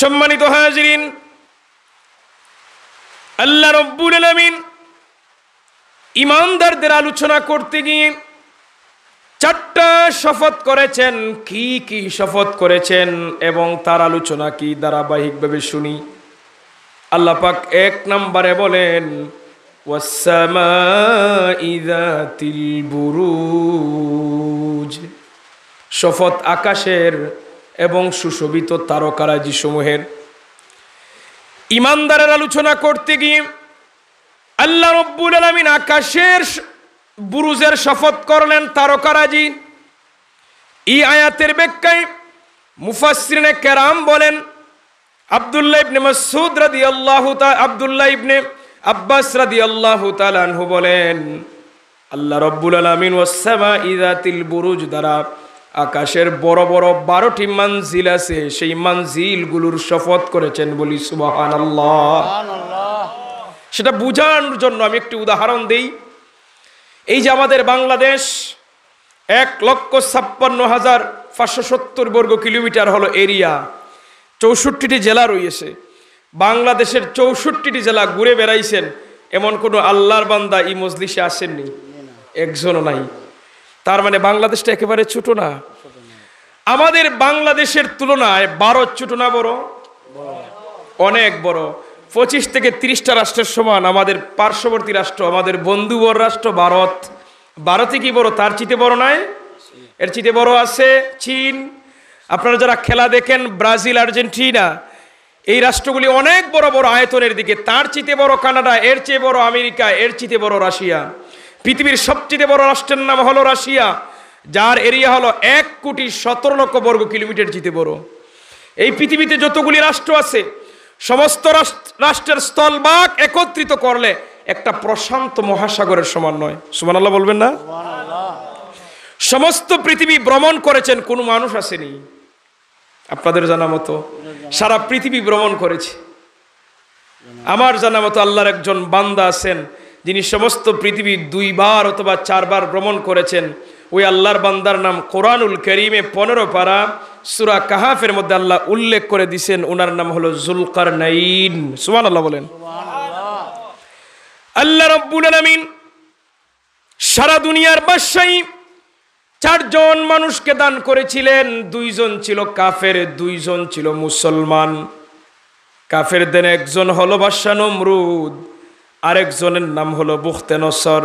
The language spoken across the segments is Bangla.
সম্মানিত হাজরিন আল্লাহ রব্বুল আলমিন ইমানদারদের আলোচনা করতে গিয়ে চারটা শপথ করেছেন কি কি শপথ করেছেন এবং তার আলোচনা কি ধারাবাহিকভাবে শুনি আল্লাহ পাক এক নম্বরে বলেন শপথ আকাশের এবং সুশোভিত তারকারাজি সমূহের ইমানদারের আলোচনা করতে গিয়ে আল্লাহ রব্বুল আলমিন আকাশের বুরুজের শপথ করলেন তারকারাজি ই আয়াতের ব্যাখ্যায় মুফাসরিনে কেরাম বলেন আবদুল্লাহ ইবনে মসুদ রাদি আল্লাহ আবদুল্লাহ ইবনে আব্বাস রাদি আল্লাহ তালানহু বলেন আল্লাহ রব্বুল আলমিন ওসামা ইদাতিল বুরুজ দ্বারা আকাশের বড় বড় বারোটি মানজিল আছে সেই গুলোর শপথ করেছেন বলি সুবাহান সেটা বুঝানোর জন্য আমি একটি উদাহরণ দিই এই যে আমাদের বাংলাদেশ এক লক্ষ ছাপ্পান্ন হাজার পাঁচশো সত্তর বর্গ কিলোমিটার হলো এরিয়া চৌষট্টিটি জেলা রয়েছে বাংলাদেশের চৌষট্টিটি জেলা ঘুরে বেড়াইছেন এমন কোনো আল্লাহর বান্দা ইমজলিসে মজলিসে আসেননি একজনও নাই তার মানে বাংলাদেশটা একেবারে ছোট না আমাদের বাংলাদেশের তুলনায় ভারত ছোট না বড় অনেক বড় পঁচিশ থেকে ত্রিশটা রাষ্ট্রের সমান আমাদের পার্শ্ববর্তী রাষ্ট্র আমাদের বন্ধুবর রাষ্ট্র ভারত ভারতে কি বড় তার চিতে বড় নয় এর চিতে বড় আছে চীন আপনারা যারা খেলা দেখেন ব্রাজিল আর্জেন্টিনা এই রাষ্ট্রগুলি অনেক বড় বড় আয়তনের দিকে তার চিতে বড় কানাডা এর চেয়ে বড় আমেরিকা এর চিতে বড় রাশিয়া পৃথিবীর সবচেয়ে বড় রাষ্ট্রের নাম হলো রাশিয়া যার এরিয়া হলো এক কোটি সতেরো লক্ষ বর্গ কিলোমিটার জিতে বড় এই পৃথিবীতে যতগুলি রাষ্ট্র আছে সমস্ত রাষ্ট্রের স্থলভাগ একত্রিত করলে একটা প্রশান্ত মহাসাগরের সমান নয় সুমান আল্লাহ বলবেন না সমস্ত পৃথিবী ভ্রমণ করেছেন কোনো মানুষ আসেনি আপনাদের জানা মতো সারা পৃথিবী ভ্রমণ করেছে আমার জানা মতো আল্লাহর একজন বান্দা আছেন যিনি সমস্ত পৃথিবী দুইবার অথবা চারবার ভ্রমণ করেছেন ওই আল্লাহর বান্দার নাম কোরআনুল করিমে পনেরো পারা সুরা কাহাফের মধ্যে আল্লাহ উল্লেখ করে দিছেন ওনার নাম হলো জুলকার নাইন সুমান আল্লাহ বলেন আল্লাহ রব্বুল আলমিন সারা দুনিয়ার বাদশাহী চারজন মানুষকে দান করেছিলেন দুইজন ছিল কাফের দুইজন ছিল মুসলমান কাফের দেন একজন হলো বাদশাহ নমরুদ আরেকজনের নাম হলো বুখতেনসর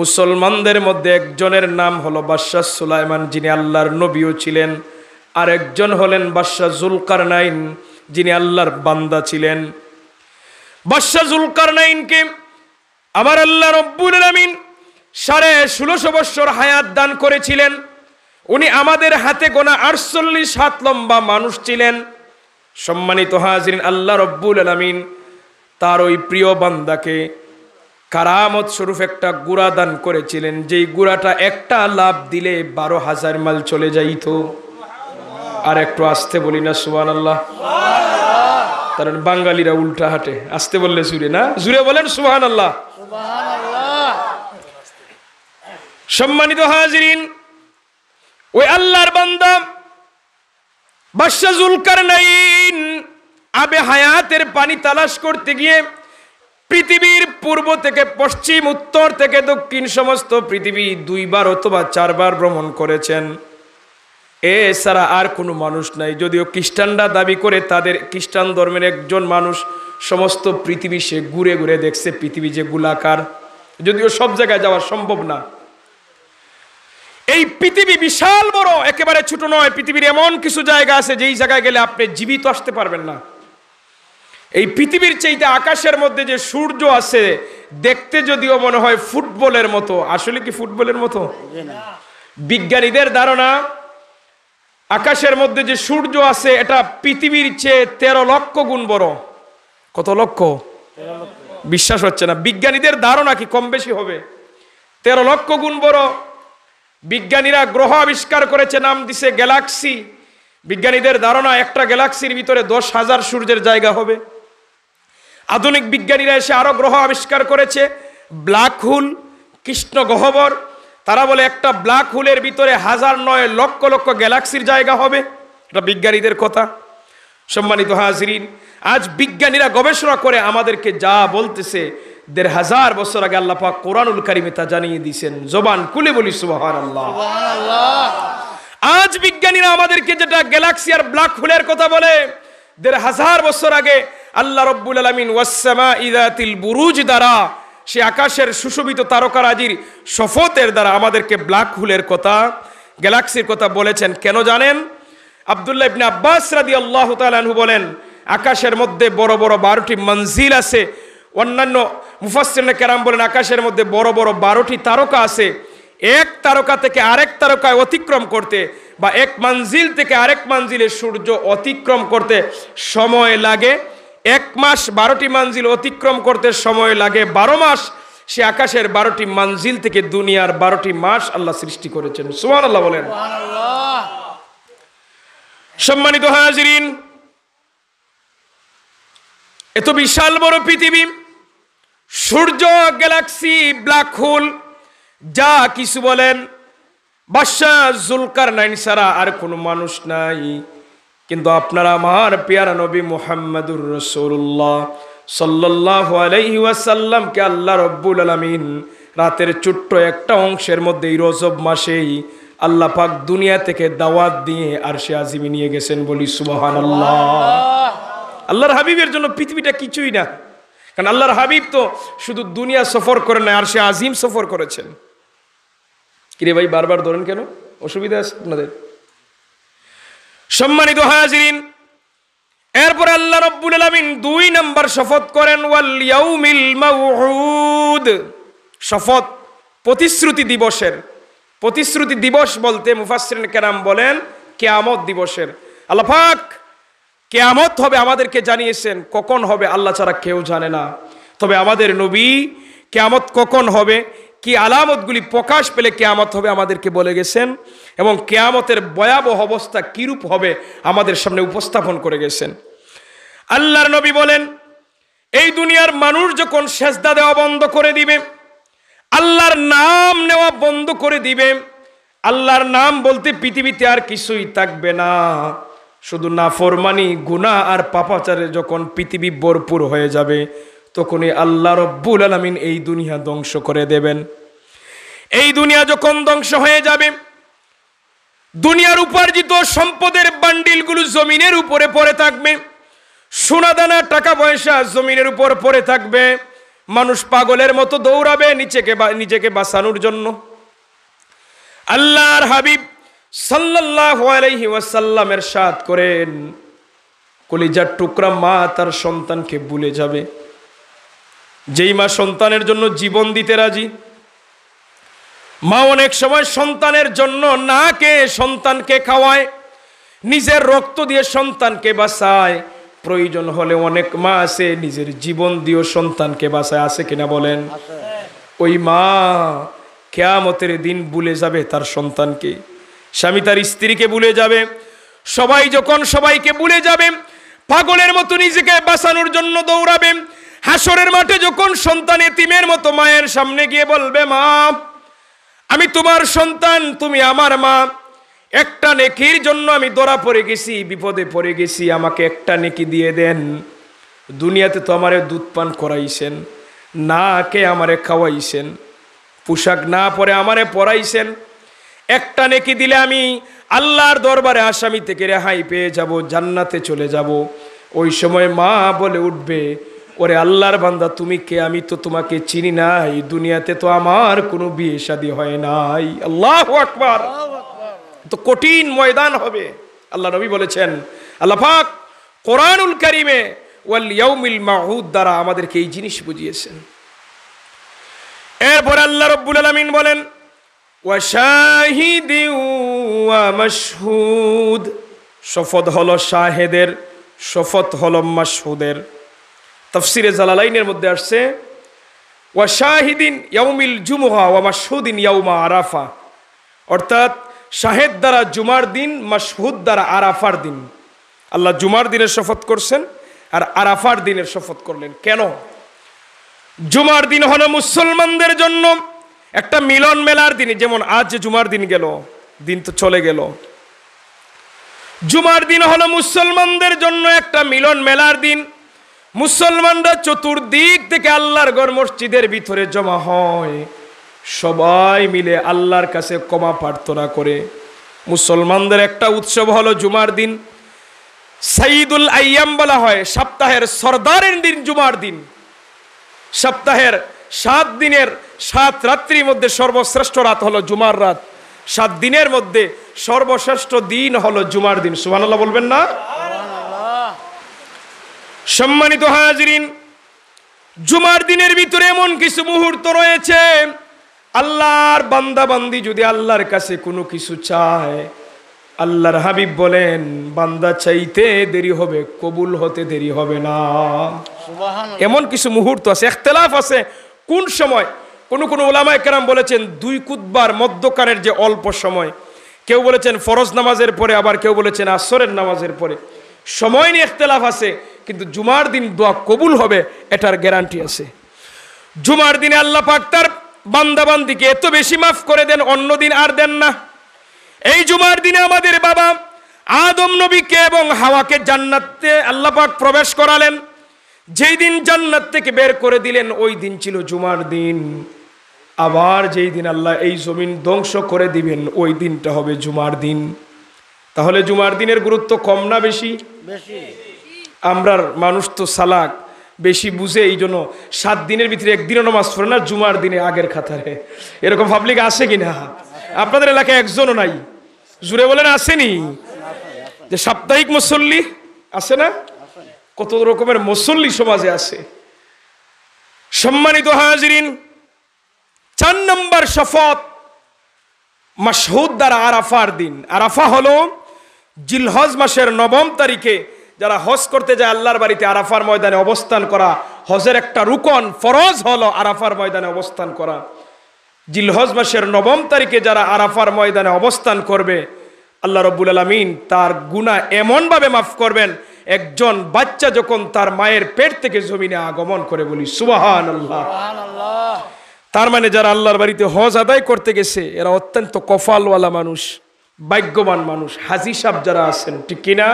মুসলমানদের মধ্যে একজনের নাম হলো বাদশাহ সুলাইমান যিনি আল্লাহর নবীও ছিলেন আরেকজন হলেন বাদশাহ জুলকার নাইন যিনি আল্লাহর বান্দা ছিলেন বাদশাহ জুলকার নাইনকে আমার আল্লাহ রব্বুল আলমিন সাড়ে ষোলোশো বৎসর হায়াত দান করেছিলেন উনি আমাদের হাতে গোনা আটচল্লিশ হাত লম্বা মানুষ ছিলেন সম্মানিত হাজির আল্লাহ রব্বুল আলমিন তার ওই প্রিয় বান্দাকে কারামত স্বরূপ একটা গুড়া দান করেছিলেন যেই গুড়াটা একটা লাভ দিলে বারো হাজার মাল চলে যাইত আর একটু আসতে বলি না সুবান আল্লাহ তার বাঙালিরা উল্টা হাটে আসতে বললে জুড়ে না জুড়ে বলেন সুহান আল্লাহ সম্মানিত হাজরিন ওই আল্লাহর বান্দা বাদশাহ জুলকার নাইন আবে হায়াতের পানি তালাশ করতে গিয়ে পৃথিবীর পূর্ব থেকে পশ্চিম উত্তর থেকে দক্ষিণ সমস্ত পৃথিবী দুইবার অথবা চারবার ভ্রমণ করেছেন এছাড়া আর কোনো মানুষ নাই যদিও খ্রিস্টানরা দাবি করে তাদের খ্রিস্টান ধর্মের একজন মানুষ সমস্ত পৃথিবী সে ঘুরে ঘুরে দেখছে পৃথিবী যে গোলাকার যদিও সব জায়গায় যাওয়া সম্ভব না এই পৃথিবী বিশাল বড় একেবারে ছোট নয় পৃথিবীর এমন কিছু জায়গা আছে যেই জায়গায় গেলে আপনি জীবিত আসতে পারবেন না এই পৃথিবীর চেয়েটা আকাশের মধ্যে যে সূর্য আছে দেখতে যদিও মনে হয় ফুটবলের মতো আসলে কি ফুটবলের মতো বিজ্ঞানীদের ধারণা আকাশের মধ্যে যে সূর্য আছে এটা পৃথিবীর চেয়ে তেরো লক্ষ গুণ বড় কত লক্ষ বিশ্বাস হচ্ছে না বিজ্ঞানীদের ধারণা কি কম বেশি হবে তেরো লক্ষ গুণ বড় বিজ্ঞানীরা গ্রহ আবিষ্কার করেছে নাম দিছে গ্যালাক্সি বিজ্ঞানীদের ধারণা একটা গ্যালাক্সির ভিতরে দশ হাজার সূর্যের জায়গা হবে আধুনিক বিজ্ঞানীরা এসে আরও গ্রহ আবিষ্কার করেছে ব্ল্যাক হোল কৃষ্ণ গহ্বর তারা বলে একটা ব্ল্যাক হোলের ভিতরে হাজার নয় লক্ষ লক্ষ গ্যালাক্সির জায়গা হবে এটা বিজ্ঞানীদের কথা সম্মানিত হাজরিন আজ বিজ্ঞানীরা গবেষণা করে আমাদেরকে যা বলতেছে দেড় হাজার বছর আগে আল্লাপা কোরআনুল কারিমে তা জানিয়ে দিয়েছেন জবান কুলে বলি সুবাহান আল্লাহ আজ বিজ্ঞানীরা আমাদেরকে যেটা গ্যালাক্সি আর ব্ল্যাক হোলের কথা বলে দেড় হাজার বছর আগে আল্লাহ রব্বুল আলমিন ওয়াসামা ইদাতিল বুরুজ দ্বারা সে আকাশের সুশোভিত তারকারাজির শপথের দ্বারা আমাদেরকে ব্ল্যাক হুলের কথা গ্যালাক্সির কথা বলেছেন কেন জানেন আবদুল্লাহ ইবিন আব্বাস রাদি আল্লাহ তালু বলেন আকাশের মধ্যে বড় বড় বারোটি মঞ্জিল আছে অন্যান্য মুফাসিন কেরাম বলেন আকাশের মধ্যে বড় বড় বারোটি তারকা আছে এক তারকা থেকে আরেক তারকায় অতিক্রম করতে বা এক মঞ্জিল থেকে আরেক মঞ্জিলে সূর্য অতিক্রম করতে সময় লাগে এক মাস বারোটি মানজিল অতিক্রম করতে সময় লাগে বারো মাস সে আকাশের বারোটি মানজিল থেকে দুনিয়ার বারোটি মাস আল্লাহ সৃষ্টি করেছেন সুমান আল্লাহ বলেন সম্মানিত হাজরিন এত বিশাল বড় পৃথিবী সূর্য গ্যালাক্সি ব্ল্যাক হোল যা কিছু বলেন বাদশাহ জুলকার নাইন ছাড়া আর কোনো মানুষ নাই কিন্তু আপনারা আমার পেয়ারা নবী মোহাম্মদুর রসুল্লাহ সাল্লাহ আলাইহি কে আল্লাহ রব্বুল আলমিন রাতের ছোট্ট একটা অংশের মধ্যে এই রজব মাসেই আল্লাহ পাক দুনিয়া থেকে দাওয়াত দিয়ে আর সে আজিমি নিয়ে গেছেন বলি সুবাহান আল্লাহ আল্লাহর হাবিবের জন্য পৃথিবীটা কিছুই না কারণ আল্লাহর হাবিব তো শুধু দুনিয়া সফর করে না আর সে আজিম সফর করেছেন কিরে ভাই বারবার ধরেন কেন অসুবিধা আছে আপনাদের সম্মানিত হাজিরিন এরপর আল্লাহ রব্বুল আলমিন দুই নম্বর শপথ করেন ওয়াল শপথ প্রতিশ্রুতি দিবসের প্রতিশ্রুতি দিবস বলতে মুফাসরিন কেরাম বলেন কেয়ামত দিবসের আল্লাহাক কেয়ামত হবে আমাদেরকে জানিয়েছেন কখন হবে আল্লাহ ছাড়া কেউ জানে না তবে আমাদের নবী কেয়ামত কখন হবে কি আলামতগুলি প্রকাশ পেলে কেয়ামত হবে আমাদেরকে বলে গেছেন এবং কেয়ামতের ভয়াবহ অবস্থা কিরূপ হবে আমাদের সামনে উপস্থাপন করে গেছেন আল্লাহর নবী বলেন এই দুনিয়ার মানুষ যখন সেজদা দেওয়া বন্ধ করে দিবে আল্লাহর নাম নেওয়া বন্ধ করে দিবে আল্লাহর নাম বলতে পৃথিবীতে আর কিছুই থাকবে না শুধু না ফরমানি গুণা আর পাপাচারে যখন পৃথিবী ভরপুর হয়ে যাবে তখনই আল্লাহ রব্বুল আলমিন এই দুনিয়া ধ্বংস করে দেবেন এই দুনিয়া যখন ধ্বংস হয়ে যাবে দুনিয়ার উপার্জিত সম্পদের বান্ডিলগুলো জমিনের উপরে পড়ে থাকবে সোনাদানা টাকা পয়সা জমিনের উপর পড়ে থাকবে মানুষ পাগলের মতো দৌড়াবে নিজেকে নিজেকে বাঁচানোর জন্য আল্লাহর হাবিব সাল্লাহ সাথ করেন কলিজার টুকরা মা তার সন্তানকে ভুলে যাবে যেই মা সন্তানের জন্য জীবন দিতে রাজি মা অনেক সময় সন্তানের জন্য না কে সন্তানকে খাওয়ায় নিজের রক্ত দিয়ে সন্তানকে বাঁচায় প্রয়োজন হলে অনেক মা আছে নিজের জীবন দিয়েও সন্তানকে বাঁচায় আছে কিনা বলেন ওই মা কেয়ামতের দিন ভুলে যাবে তার সন্তানকে স্বামী তার স্ত্রীকে ভুলে যাবে সবাই যখন সবাইকে ভুলে যাবে পাগলের মতো নিজেকে বাঁচানোর জন্য দৌড়াবে হাসরের মাঠে যখন সন্তান এতিমের মতো মায়ের সামনে গিয়ে বলবে মা আমি তোমার সন্তান তুমি আমার মা একটা নেকির জন্য আমি দরা পড়ে গেছি বিপদে পড়ে গেছি আমাকে একটা নেকি দিয়ে দেন দুনিয়াতে তো আমারে দুধ পান করাইছেন না কে আমারে খাওয়াইছেন পোশাক না পরে আমারে পরাইছেন একটা নেকি দিলে আমি আল্লাহর দরবারে আসামি থেকে রেহাই পেয়ে যাব জান্নাতে চলে যাব ওই সময় মা বলে উঠবে ওরে আল্লাহর বান্দা তুমি কে আমি তো তোমাকে চিনি নাই দুনিয়াতে তো আমার কোনো বিয়ে শাদী হয় নাই আল্লাহ আকবার তো কঠিন ময়দান হবে আল্লাহ নবী বলেছেন আল্লাহ ফাক কোরআনুল কারিমে ওয়াল মাহুদ দ্বারা আমাদেরকে এই জিনিস বুঝিয়েছেন এরপর আল্লাহ রব্বুল আলমিন বলেন শপথ হলো শাহেদের শপথ হলো মাসহুদের তফসিরে জালালাইনের মধ্যে আসছে ওয়া শাহিদিন ইয়াউমিল জুমুহা ওয়া মাসহুদিন ইয়াউমা আরাফা অর্থাৎ শাহেদ দ্বারা জুমার দিন মাসহুদ দ্বারা আরাফার দিন আল্লাহ জুমার দিনের শপথ করছেন আর আরাফার দিনের শপথ করলেন কেন জুমার দিন হল মুসলমানদের জন্য একটা মিলন মেলার দিন যেমন আজ যে জুমার দিন গেল দিন তো চলে গেল জুমার দিন হলো মুসলমানদের জন্য একটা মিলন মেলার দিন মুসলমানরা চতুর্দিক থেকে আল্লাহর গড় মসজিদের ভিতরে জমা হয় সবাই মিলে আল্লাহর কাছে কমা প্রার্থনা করে মুসলমানদের একটা উৎসব হলো জুমার দিন সাইদুল আইয়াম বলা হয় সপ্তাহের সর্দারের দিন জুমার দিন সপ্তাহের সাত দিনের সাত রাত্রির মধ্যে সর্বশ্রেষ্ঠ রাত হলো জুমার রাত সাত দিনের মধ্যে সর্বশ্রেষ্ঠ দিন হলো জুমার দিন সুবহানাল্লাহ বলবেন না সম্মানিত হাজরিন জুমার দিনের ভিতরে এমন কিছু মুহূর্ত রয়েছে আল্লাহর বান্দাবান্দি যদি আল্লাহর কাছে কোনো কিছু চায় আল্লাহর হাবিব বলেন বান্দা চাইতে দেরি হবে কবুল হতে দেরি হবে না এমন কিছু মুহূর্ত আছে একতলাফ আছে কোন সময় কোন কোন ওলামায় কেরাম বলেছেন দুই কুতবার মধ্যকারের যে অল্প সময় কেউ বলেছেন ফরজ নামাজের পরে আবার কেউ বলেছেন আসরের নামাজের পরে সময় নিয়ে ইখতলাফ আছে কিন্তু জুমার দিন দোয়া কবুল হবে এটার গ্যারান্টি আছে জুমার দিনে আল্লাহ পাক তার বান্দাবান্দিকে এত বেশি মাফ করে দেন অন্য দিন আর দেন না এই জুমার দিনে আমাদের বাবা আদম নবীকে এবং হাওয়াকে জান্নাতে আল্লাহ পাক প্রবেশ করালেন যেই দিন জান্নাত থেকে বের করে দিলেন ওই দিন ছিল জুমার দিন আবার যেই দিন আল্লাহ এই জমিন ধ্বংস করে দিবেন ওই দিনটা হবে জুমার দিন তাহলে জুমার দিনের গুরুত্ব কম না বেশি আমরার মানুষ তো সালাক বেশি বুঝে এই জন্য সাত দিনের ভিতরে একদিনও নামাজ পড়ে না জুমার দিনে আগের খাতারে এরকম পাবলিক আছে কি না আপনাদের এলাকায় একজনও নাই জুড়ে বলেন আসেনি যে সাপ্তাহিক মুসল্লি আছে না কত রকমের মুসল্লি সমাজে আছে সম্মানিত হাজরিন চার নম্বর শপথ মাসহুদ্দার আরাফার দিন আরাফা হলো জিলহজ মাসের নবম তারিখে যারা হজ করতে যায় আল্লাহর বাড়িতে আরাফার ময়দানে অবস্থান করা হজের একটা রুকন ফরজ হলো আরাফার ময়দানে অবস্থান করা জিলহজ মাসের নবম তারিখে যারা আরাফার ময়দানে অবস্থান করবে আল্লাহ রব্বুল আলমিন তার গুণা এমনভাবে মাফ করবেন একজন বাচ্চা যখন তার মায়ের পেট থেকে জমিনে আগমন করে বলি সুবাহান আল্লাহ তার মানে যারা আল্লাহর বাড়িতে হজ আদায় করতে গেছে এরা অত্যন্ত কফালওয়ালা মানুষ ভাগ্যবান মানুষ হাজি সাহ যারা আছেন ঠিক কিনা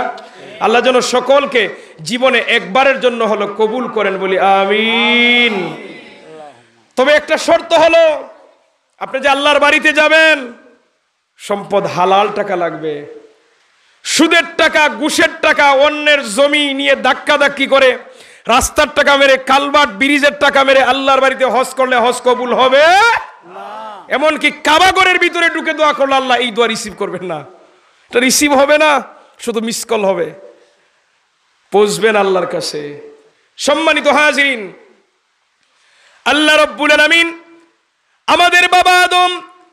আল্লাহ যেন সকলকে জীবনে একবারের জন্য হলো কবুল করেন বলি আমিন তবে একটা শর্ত হলো আপনি যে আল্লাহর বাড়িতে যাবেন সম্পদ হালাল টাকা লাগবে সুদের টাকা গুসের টাকা অন্যের জমি নিয়ে ধাক্কা ধাক্কি করে রাস্তার টাকা মেরে কালবাট ব্রিজের টাকা মেরে আল্লাহর বাড়িতে হজ করলে হজ কবুল হবে না এমনকি কাবাগরের ভিতরে ঢুকে দোয়া করলো আল্লাহ এই দোয়া রিসিভ করবেন না এটা রিসিভ হবে না শুধু মিস কল হবে পৌঁছবেন আল্লাহর কাছে সম্মানিত হাজিন আল্লাহ রব্বুল আলমিন আমাদের বাবা আদম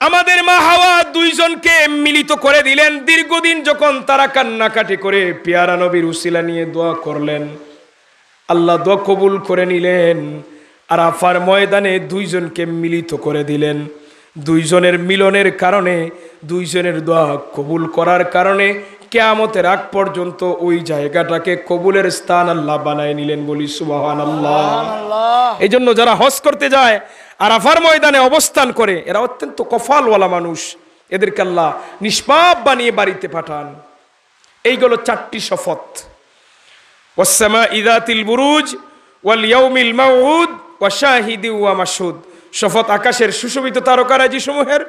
আমাদের মা হাওয়া দুইজনকে মিলিত করে দিলেন দীর্ঘদিন যখন তারা কান্নাকাটি করে পেয়ারা নবীর উসিলা নিয়ে দোয়া করলেন আল্লাহ দোয়া কবুল করে নিলেন আর আফার ময়দানে দুইজনকে মিলিত করে দিলেন দুইজনের মিলনের কারণে দুইজনের দোয়া কবুল করার কারণে কেয়ামতের আগ পর্যন্ত ওই জায়গাটাকে কবুলের স্থান আল্লাহ বানায় নিলেন বলি সুবাহান আল্লাহ এই জন্য যারা হজ করতে যায় আর আফার ময়দানে অবস্থান করে এরা অত্যন্ত কফালওয়ালা মানুষ এদেরকে আল্লাহ নিষ্পাপ বানিয়ে বাড়িতে পাঠান এইগুলো চারটি শপথ ওসামা ইদাতিল বুরুজ ওয়াল ইয়াউমিল মাউদ ওয়া শাহিদি ওয়া মাসুদ শফত আকাশের সুশোভিত তারকারাজি সমূহের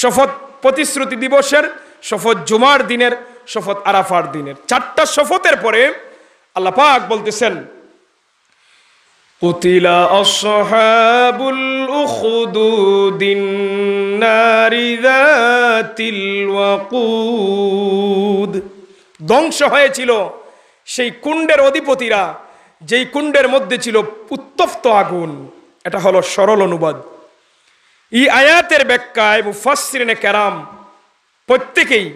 শপথ প্রতিশ্রুতি দিবসের শপথ জুমার দিনের শফত আরাফার দিনের চারটা শপথের পরে আল্লাহ পাক বলতেছেন ধ্বংস হয়েছিল সেই কুণ্ডের অধিপতিরা যেই কুণ্ডের মধ্যে ছিল উত্তপ্ত আগুন এটা হলো সরল অনুবাদ ই আয়াতের ব্যাখ্যায় মুফাসরিনে ক্যারাম প্রত্যেকেই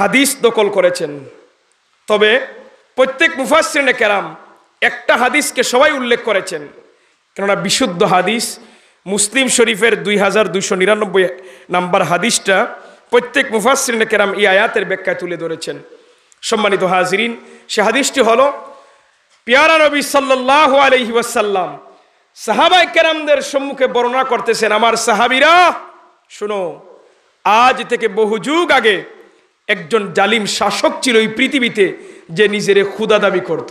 হাদিস দখল করেছেন তবে প্রত্যেক মুফাসরিনে ক্যারাম একটা হাদিসকে সবাই উল্লেখ করেছেন কেননা বিশুদ্ধ হাদিস মুসলিম শরীফের দুই হাজার দুইশো নিরানব্বই নাম্বার হাদিসটা প্রত্যেক মুফাসরিনে ক্যারাম ই আয়াতের ব্যাখ্যায় তুলে ধরেছেন সম্মানিত হাজিরিন সে হাদিসটি হল পিয়ারা নবী সাল্লাহ আলহি ওয়াসাল্লাম সাহাবাই কেরামদের সম্মুখে বর্ণনা করতেছেন আমার সাহাবিরা শুনো আজ থেকে বহু যুগ আগে একজন জালিম শাসক ছিল এই পৃথিবীতে যে নিজেরে ক্ষুদা দাবি করত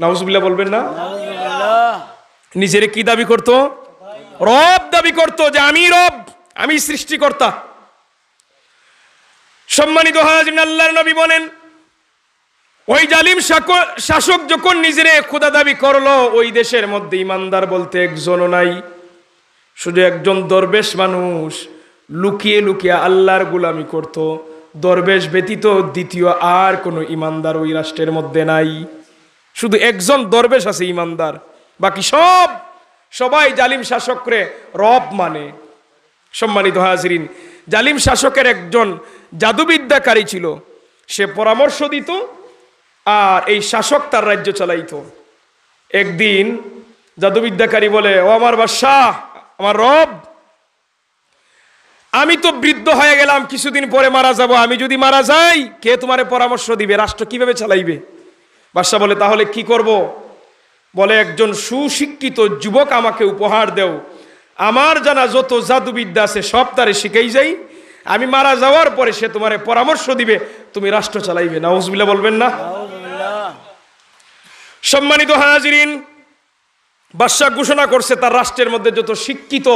নাউজুবিল্লাহ বলবেন না নিজের কি দাবি করত রব দাবি করত যে আমি রব আমি সৃষ্টিকর্তা সম্মানিত হাজিন নবী বলেন ওই জালিম শাসক যখন নিজেরে খোদা দাবি করলো ওই দেশের মধ্যে ইমানদার বলতে একজনও নাই শুধু একজন দরবেশ মানুষ লুকিয়ে লুকিয়ে আল্লাহর গুলামি করত দরবেশ ব্যতীত দ্বিতীয় আর কোনো ইমানদার ওই রাষ্ট্রের মধ্যে নাই শুধু একজন দরবেশ আছে ইমানদার বাকি সব সবাই জালিম শাসকরে রব মানে সম্মানিত হাজরিন জালিম শাসকের একজন জাদুবিদ্যাকারী ছিল সে পরামর্শ দিত আর এই শাসক তার রাজ্য চালাইত একদিন জাদুবিদ্যাকারী বলে ও আমার বাদশাহ আমার রব আমি তো বৃদ্ধ হয়ে গেলাম কিছুদিন পরে মারা যাব আমি যদি মারা যাই কে তোমারে পরামর্শ দিবে রাষ্ট্র কিভাবে চালাইবে বাদশাহ বলে তাহলে কি করব। বলে একজন সুশিক্ষিত যুবক আমাকে উপহার দেও আমার জানা যত জাদুবিদ্যা আছে সব তারে শিখেই যাই আমি মারা যাওয়ার পরে সে তোমার পরামর্শ দিবে তুমি রাষ্ট্র চালাইবে নাউজবিল্লা বলবেন না সম্মানিত হাজিরিন বাদশাহ ঘোষণা করছে তার রাষ্ট্রের মধ্যে যত শিক্ষিত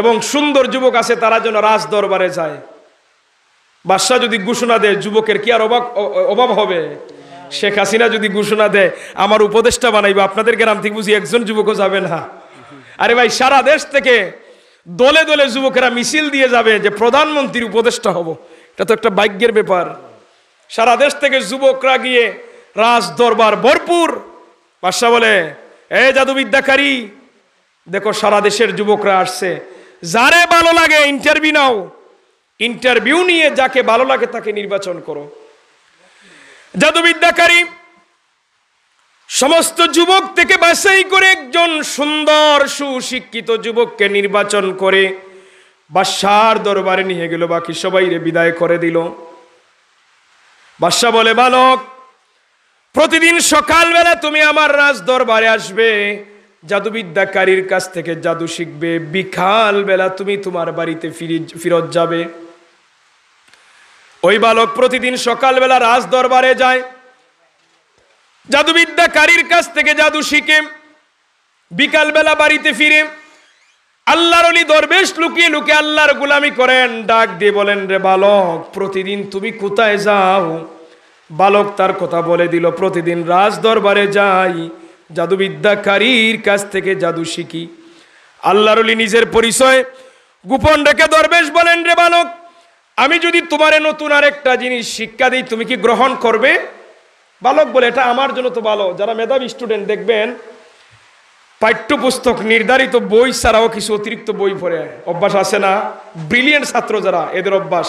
এবং সুন্দর যুবক আছে তারা যেন রাজ দরবারে যায় বাদশাহ যদি ঘোষণা দেয় যুবকের কি আর অভাব অভাব হবে শেখ হাসিনা যদি ঘোষণা দেয় আমার উপদেষ্টা বানাইবে আপনাদের গ্রাম থেকে বুঝি একজন যুবকও যাবে না আরে ভাই সারা দেশ থেকে দলে দলে যুবকেরা মিছিল দিয়ে যাবে যে প্রধানমন্ত্রীর উপদেষ্টা হব এটা তো একটা ভাগ্যের ব্যাপার সারা দেশ থেকে যুবকরা গিয়ে রাজ দরবার ভরপুর বাদশাহ বলে এ জাদুবিদ্যাকারী দেখো সারা দেশের যুবকরা আসছে যারে ভালো লাগে ইন্টারভিউ নাও ইন্টারভিউ নিয়ে যাকে ভালো লাগে তাকে নির্বাচন করো জাদুবিদ্যাকারী সমস্ত যুবক থেকে বাসাই করে একজন সুন্দর সুশিক্ষিত যুবককে নির্বাচন করে বাদশার দরবারে নিয়ে গেল বাকি সবাই রে বিদায় করে দিল বাদশাহ বলে বালক প্রতিদিন সকালবেলা তুমি আমার রাজ দরবারে আসবে জাদুবিদ্যাকারীর কাছ থেকে জাদু শিখবে বিকালবেলা তুমি তোমার বাড়িতে ফিরি ফিরত যাবে ওই বালক প্রতিদিন সকালবেলা রাজ দরবারে যায় কারীর কাছ থেকে জাদু শিখে বিকালবেলা বাড়িতে ফিরে আল্লাহর অলি দরবেশ লুকিয়ে লুকিয়ে আল্লাহর গুলামি করেন ডাক দিয়ে বলেন রে বালক প্রতিদিন তুমি কোথায় যাও বালক তার কথা বলে দিল প্রতিদিন রাজ দরবারে যাই জাদুবিদ্যাকারীর কাছ থেকে জাদু শিখি আল্লাহর অলি নিজের পরিচয় গোপন রেখে দরবেশ বলেন রে বালক আমি যদি তোমারে নতুন আরেকটা জিনিস শিক্ষা দিই তুমি কি গ্রহণ করবে বালক বলে এটা আমার জন্য তো ভালো যারা মেধাবী স্টুডেন্ট দেখবেন পাঠ্যপুস্তক নির্ধারিত বই ছাড়াও কিছু অতিরিক্ত বই পড়ে অভ্যাস আছে না ব্রিলিয়েন্ট ছাত্র যারা এদের অভ্যাস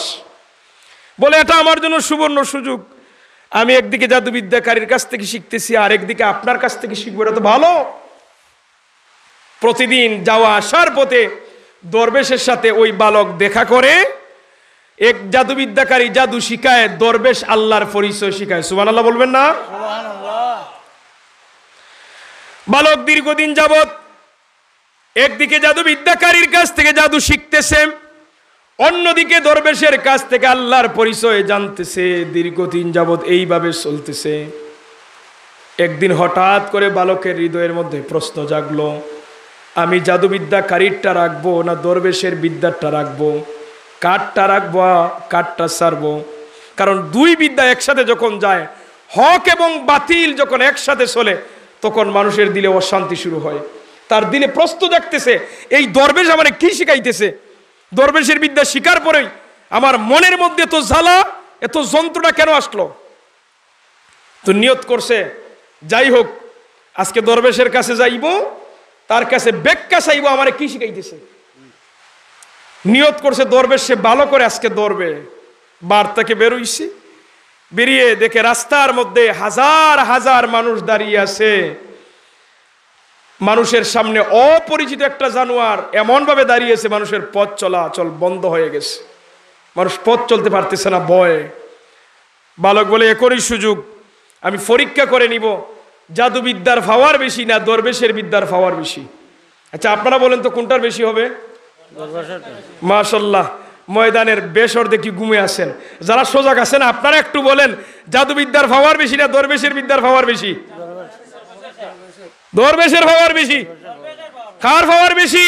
বলে এটা আমার জন্য সুবর্ণ সুযোগ আমি একদিকে জাদুবিদ্যাকারীর কাছ থেকে শিখতেছি আর একদিকে আপনার কাছ থেকে শিখবো এটা তো ভালো প্রতিদিন যাওয়া আসার পথে দরবেশের সাথে ওই বালক দেখা করে এক জাদুবিদ্যাকারী জাদু শিখায় দরবেশ আল্লাহর পরিচয় শিখায় সুবান আল্লাহ বলবেন না বালক দীর্ঘদিন যাবত একদিকে জাদুবিদ্যাকারীর কাছ থেকে জাদু শিখতেছে অন্যদিকে দরবেশের কাছ থেকে আল্লাহর পরিচয় জানতেছে দীর্ঘদিন যাবৎ এইভাবে চলতেছে একদিন হঠাৎ করে বালকের হৃদয়ের মধ্যে প্রশ্ন জাগলো আমি জাদুবিদ্যাকারীরটা রাখবো না দরবেশের বিদ্যাটা রাখবো কাঠটা রাখবো কাঠটা সারবো কারণ দুই বিদ্যা একসাথে যখন যায় হক এবং বাতিল যখন একসাথে চলে তখন মানুষের দিলে অশান্তি শুরু হয় তার দিলে প্রস্তুত দেখতেছে এই দরবেশ আমার কি শিখাইতেছে দরবেশের বিদ্যা শিকার পরেই আমার মনের মধ্যে এত জ্বালা এত যন্ত্রণা কেন আসলো তো নিয়ত করছে যাই হোক আজকে দরবেশের কাছে যাইব তার কাছে ব্যাখ্যা চাইব আমার কি শিখাইতেছে নিয়ত করছে দৌড়বে সে ভালো করে আজকে দৌড়বে বার্তাকে বেরোইছি বেরিয়ে দেখে রাস্তার মধ্যে হাজার হাজার মানুষ দাঁড়িয়ে আছে মানুষের সামনে অপরিচিত একটা জানোয়ার এমনভাবে দাঁড়িয়েছে মানুষের পথ চলাচল বন্ধ হয়ে গেছে মানুষ পথ চলতে পারতেছে না ভয়ে বালক বলে একরই সুযোগ আমি পরীক্ষা করে নিব জাদুবিদ্যার ফাওয়ার বেশি না দরবেশের বিদ্যার ফাওয়ার বেশি আচ্ছা আপনারা বলেন তো কোনটার বেশি হবে মাসাল্লাহ ময়দানের বেসর দেখি গুমে আছেন যারা সোজা আছেন আপনারা একটু বলেন জাদুবিদ্যার ভাবার বেশি না দরবেশের বিদ্যার ভাবার বেশি দরবেশের ভাবার বেশি কার পাওয়ার বেশি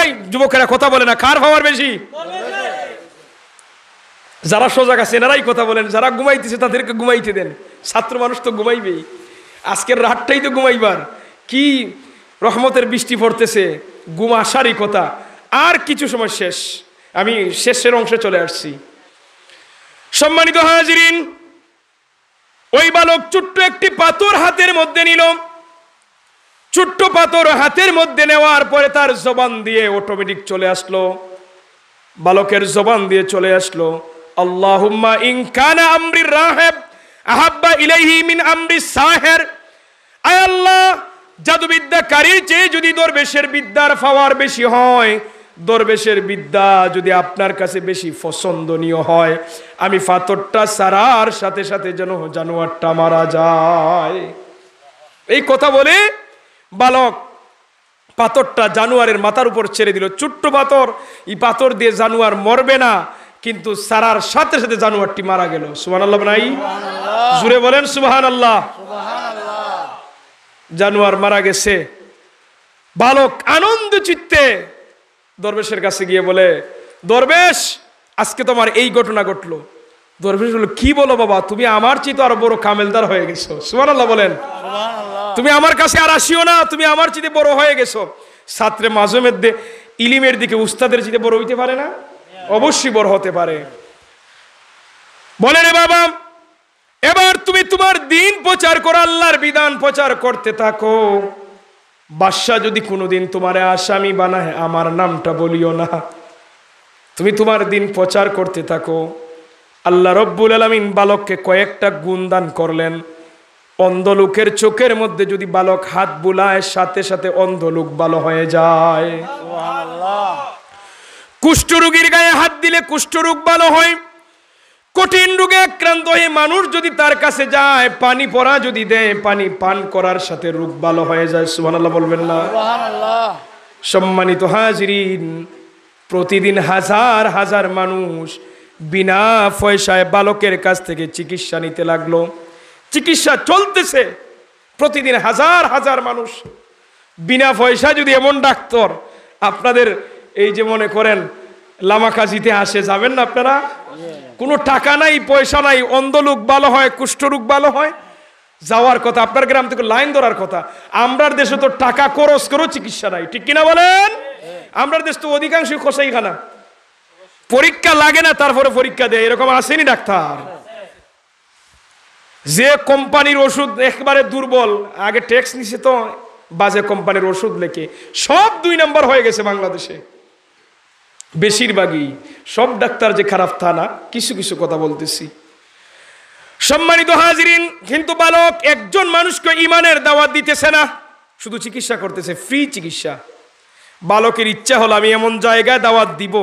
এই যুবকেরা কথা বলে না কার ভাবার বেশি যারা সোজা আছেন এনারাই কথা বলেন যারা ঘুমাইতেছে তাদেরকে ঘুমাইতে দেন ছাত্র মানুষ তো ঘুমাইবেই আজকের রাতটাই তো ঘুমাইবার কি রহমতের বৃষ্টি পড়তেছে ঘুম আসারই কথা আর কিছু সময় শেষ আমি শেষের অংশে চলে আসছি সম্মানিত হাজিরিন ওই বালক ছোট্ট একটি পাথর হাতের মধ্যে নিল ছোট্ট পাথর হাতের মধ্যে নেওয়ার পরে তার জবান দিয়ে অটোমেটিক চলে আসলো বালকের জবান দিয়ে চলে আসলো আল্লাহুম্মা ইনকানা আমরি রাহেব আহাব্বা ইলাইহি মিন আমরি সাহের আয় আল্লাহ জাদুবিদ্যাকারীর চেয়ে যদি দরবেশের বিদ্যার পাওয়ার বেশি হয় দরবেশের বিদ্যা যদি আপনার কাছে বেশি পছন্দনীয় হয় আমি ফাতরটা সারার সাথে সাথে যেন জানোয়ারটা মারা যায় এই কথা বলে বালক পাথরটা জানুয়ারের মাথার উপর ছেড়ে দিল ছোট্ট পাথর এই পাথর দিয়ে জানুয়ার মরবে না কিন্তু সারার সাথে সাথে জানুয়ারটি মারা গেল সুহান আল্লাহ নাই জুড়ে বলেন সুবাহান আল্লাহ জানুয়ার মারা গেছে বালক আনন্দ চিত্তে দরবেশের কাছে গিয়ে বলে দরবেশ আজকে তোমার এই ঘটনা ঘটলো দরবেশ বলে কি বলো বাবা তুমি আমার চেয়ে তো আরো বড় কামেলদার হয়ে গেছো সুমান আল্লাহ বলেন তুমি আমার কাছে আর আসিও না তুমি আমার চিতে বড় হয়ে গেছো ছাত্রে মাঝে মধ্যে ইলিমের দিকে উস্তাদের চিতে বড় হইতে পারে না অবশ্যই বড় হতে পারে বলে রে বাবা এবার তুমি তোমার দিন প্রচার করো আল্লাহর বিধান প্রচার করতে থাকো বাদশাহ যদি কোনোদিন তোমারে আসামি বানায় আমার নামটা বলিও না তুমি তোমার দিন প্রচার করতে থাকো আল্লাহ রব্বুল আলমিন বালককে কয়েকটা গুণ দান করলেন অন্ধলোকের চোখের মধ্যে যদি বালক হাত বুলায় সাথে সাথে অন্ধলোক ভালো হয়ে যায় কুষ্ঠরোগীর গায়ে হাত দিলে কুষ্ঠরোগ ভালো হয় কঠিন রোগে আক্রান্ত হয়ে মানুষ যদি তার কাছে যায় পানি পরা যদি দেয় পানি পান করার সাথে রোগ ভালো হয়ে যায় সুবহানাল্লাহ বলবেন না সম্মানিত হাজিরিন প্রতিদিন হাজার হাজার মানুষ বিনা পয়সায় বালকের কাছ থেকে চিকিৎসা নিতে লাগলো চিকিৎসা চলতেছে প্রতিদিন হাজার হাজার মানুষ বিনা পয়সা যদি এমন ডাক্তার আপনাদের এই যে মনে করেন লামাকাজিতে আসে যাবেন না আপনারা কোনো টাকা নাই পয়সা নাই অন্ধ লোক ভালো হয় কুষ্ঠরোগ ভালো হয় যাওয়ার কথা আপনার গ্রাম থেকে লাইন ধরার কথা আমরার দেশে তো টাকা খরচ করেও চিকিৎসা নাই ঠিক কিনা বলেন আমরার দেশ তো অধিকাংশই খানা পরীক্ষা লাগে না তারপরে পরীক্ষা দেয় এরকম আসেনি ডাক্তার যে কোম্পানির ওষুধ একবারে দুর্বল আগে ট্যাক্স নিছে তো বাজে কোম্পানির ওষুধ লেখে সব দুই নম্বর হয়ে গেছে বাংলাদেশে বেশিরভাগই সব ডাক্তার যে খারাপ তা না কিছু কিছু কথা বলতেছি সম্মানিত হাজিরিন কিন্তু বালক একজন মানুষকে ইমানের দাওয়াত দিতেছে না শুধু চিকিৎসা করতেছে ফ্রি চিকিৎসা বালকের ইচ্ছা হলো আমি এমন জায়গায় দাওয়াত দিব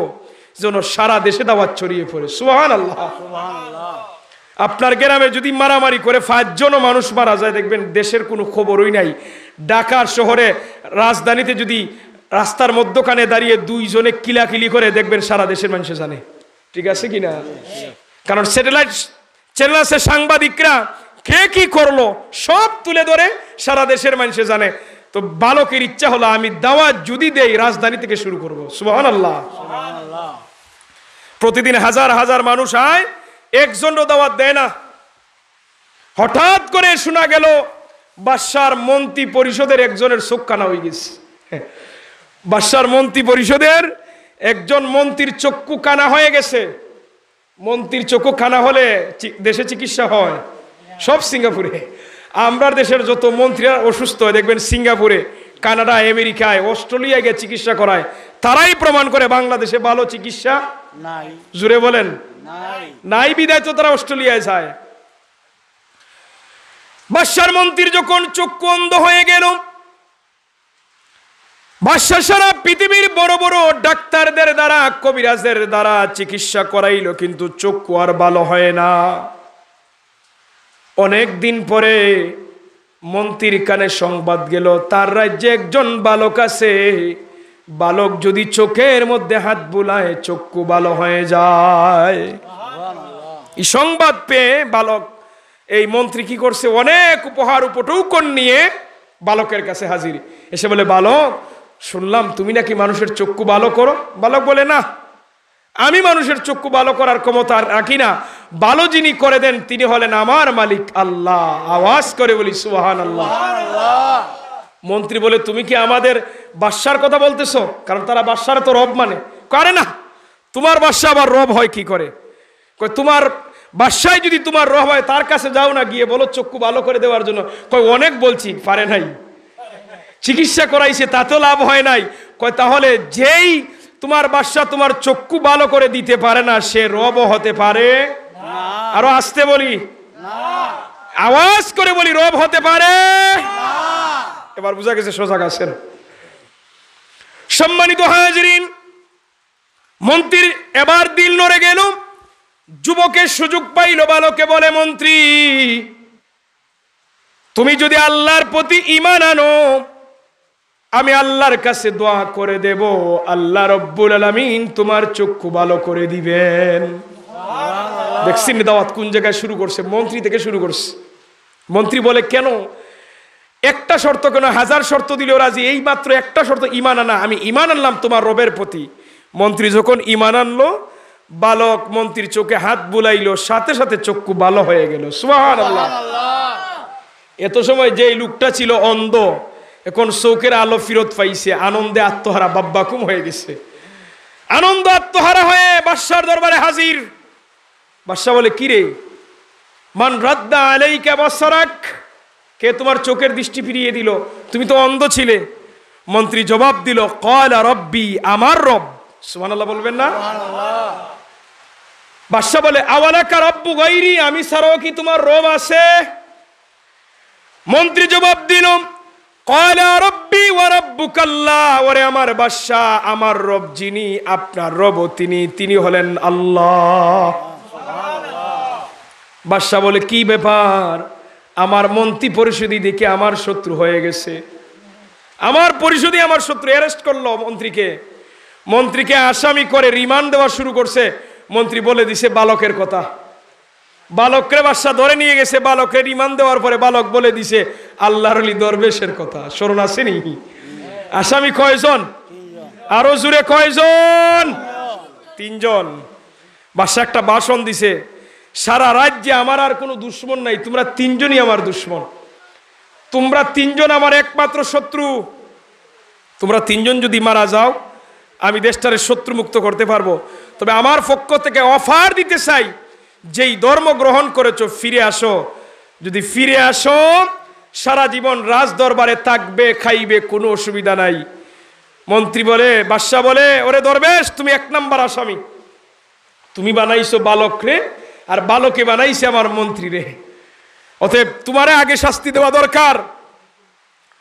যেন সারা দেশে দাওয়াত ছড়িয়ে পড়ে সুহান আল্লাহ আপনার গ্রামে যদি মারামারি করে পাঁচজনও মানুষ মারা যায় দেখবেন দেশের কোনো খবরই নাই ঢাকার শহরে রাজধানীতে যদি রাস্তার মধ্যখানে দাঁড়িয়ে দুইজনে কিলাকিলি করে দেখবেন সারা দেশের মানুষ জানে ঠিক আছে কি না কারণ স্যাটেলাইট চ্যানেল আছে সাংবাদিকরা কে কি করলো সব তুলে ধরে সারা দেশের মানুষে জানে তো বালকের ইচ্ছা হলো আমি দাওয়াত যদি দেই রাজধানী থেকে শুরু করবো সুবাহান আল্লাহ প্রতিদিন হাজার হাজার মানুষ আয় একজনও দাওয়াত দেয় না হঠাৎ করে শোনা গেল বাদশার মন্ত্রী পরিষদের একজনের চোখ কানা হয়ে গেছে বাসার মন্ত্রী পরিষদের একজন মন্ত্রীর চক্ষু কানা হয়ে গেছে মন্ত্রীর চক্ষু কানা হলে দেশে চিকিৎসা হয় সব সিঙ্গাপুরে আমরা দেশের যত মন্ত্রীরা অসুস্থ দেখবেন সিঙ্গাপুরে কানাডা আমেরিকায় অস্ট্রেলিয়ায় গিয়ে চিকিৎসা করায় তারাই প্রমাণ করে বাংলাদেশে ভালো চিকিৎসা নাই জুড়ে বলেন নাই বিদায় তো তারা অস্ট্রেলিয়ায় যায় বাসার মন্ত্রীর যখন চক্ষু অন্ধ হয়ে গেল বাদশাহরা পৃথিবীর বড় বড় ডাক্তারদের দ্বারা কবিরাজের দ্বারা চিকিৎসা করাইল কিন্তু চক্ষু আর ভালো হয় না অনেক দিন পরে মন্ত্রীর কানে সংবাদ গেল তার রাজ্যে একজন বালক আছে বালক যদি চোখের মধ্যে হাত বুলায় চক্ষু ভালো হয়ে যায় এই সংবাদ পেয়ে বালক এই মন্ত্রী কি করছে অনেক উপহার উপটৌকন নিয়ে বালকের কাছে হাজির এসে বলে বালক শুনলাম তুমি নাকি মানুষের চক্ষু ভালো করো বালক বলে না আমি মানুষের চক্ষু ভালো করার ক্ষমতা রাখি না ভালো যিনি করে দেন তিনি হলেন আমার মালিক আল্লাহ আওয়াজ করে বলি সুহান আল্লাহ মন্ত্রী বলে তুমি কি আমাদের বাসার কথা বলতেছ কারণ তারা বাসার তো রব মানে করে না তোমার বাসা আবার রব হয় কি করে তোমার বাসায় যদি তোমার রব হয় তার কাছে যাও না গিয়ে বলো চক্ষু ভালো করে দেওয়ার জন্য কয় অনেক বলছি পারে নাই চিকিৎসা করাইছে তাতেও লাভ হয় নাই কয় তাহলে যেই তোমার বাদশাহ তোমার চক্ষু ভালো করে দিতে পারে না সে রব হতে পারে আরো আসতে বলি আওয়াজ করে বলি রব হতে পারে এবার বোঝা গেছে সোজা গাছের সম্মানিত হাজরিন মন্ত্রীর এবার দিল নড়ে গেল যুবকের সুযোগ পাইল বালকে বলে মন্ত্রী তুমি যদি আল্লাহর প্রতি ইমান আনো আমি আল্লাহর কাছে দোয়া করে দেব আল্লাহ রব্বুল আলমিন তোমার চক্ষু ভালো করে দিবেন দেখছি দাওয়াত কোন জায়গায় শুরু করছে মন্ত্রী থেকে শুরু করছে মন্ত্রী বলে কেন একটা শর্ত কেন হাজার শর্ত দিলেও রাজি এই মাত্র একটা শর্ত ইমান আনা আমি ইমান আনলাম তোমার রবের প্রতি মন্ত্রী যখন ইমান আনলো বালক মন্ত্রীর চোখে হাত বুলাইলো সাথে সাথে চক্ষু ভালো হয়ে গেল সুহান আল্লাহ এত সময় যেই লোকটা ছিল অন্ধ এখন চৌকের আলো ফিরত পাইছে আনন্দে আত্মহারা বাব্বাকুম হয়ে গেছে আনন্দ আত্মহারা হয়ে বাদশার দরবারে হাজির বাদশাহ বলে কিরে মান রাদ্দা আলাইকা বাসারাক কে তোমার চোখের দৃষ্টি ফিরিয়ে দিল তুমি তো অন্ধ ছিলে মন্ত্রী জবাব দিল কয়লা রব্বি আমার রব সুমানাল্লাহ বলবেন না বাদশাহ বলে আওয়ালাকা রব্বু গৈরি আমি সারো কি তোমার রব আছে মন্ত্রী জবাব দিলাম ওরে আমার বাদশাহ আমার রব যিনি আপনার রব তিনি তিনি হলেন আল্লাহ বাদশাহ বলে কি ব্যাপার আমার মন্ত্রী পরিষদই দেখে আমার শত্রু হয়ে গেছে আমার পরিষদই আমার শত্রু অ্যারেস্ট করলো মন্ত্রীকে মন্ত্রীকে আসামি করে রিমান্ড দেওয়া শুরু করছে মন্ত্রী বলে দিছে বালকের কথা বালকরে বাদশাহ ধরে নিয়ে গেছে বালকের ইমান দেওয়ার পরে বালক বলে দিছে আল্লাহর আলী দরবেশের কথা স্মরণ আসেনি আসামি কয়জন আরো জুড়ে কয়জন তিনজন বাদশাহ একটা বাসন দিছে সারা রাজ্যে আমার আর কোনো দুশ্মন নাই তোমরা তিনজনই আমার দুশ্মন তোমরা তিনজন আমার একমাত্র শত্রু তোমরা তিনজন যদি মারা যাও আমি দেশটারে শত্রুমুক্ত করতে পারবো তবে আমার পক্ষ থেকে অফার দিতে চাই যেই ধর্ম গ্রহণ করেছো ফিরে আসো যদি ফিরে আসো সারা জীবন রাজ দরবারে থাকবে খাইবে কোনো অসুবিধা নাই মন্ত্রী বলে বাদশাহ বলে ওরে দরবেশ তুমি এক নাম্বার আসামি তুমি বানাইছো বালক রে আর বালকে বানাইছে আমার মন্ত্রী রে অতএব তোমারে আগে শাস্তি দেওয়া দরকার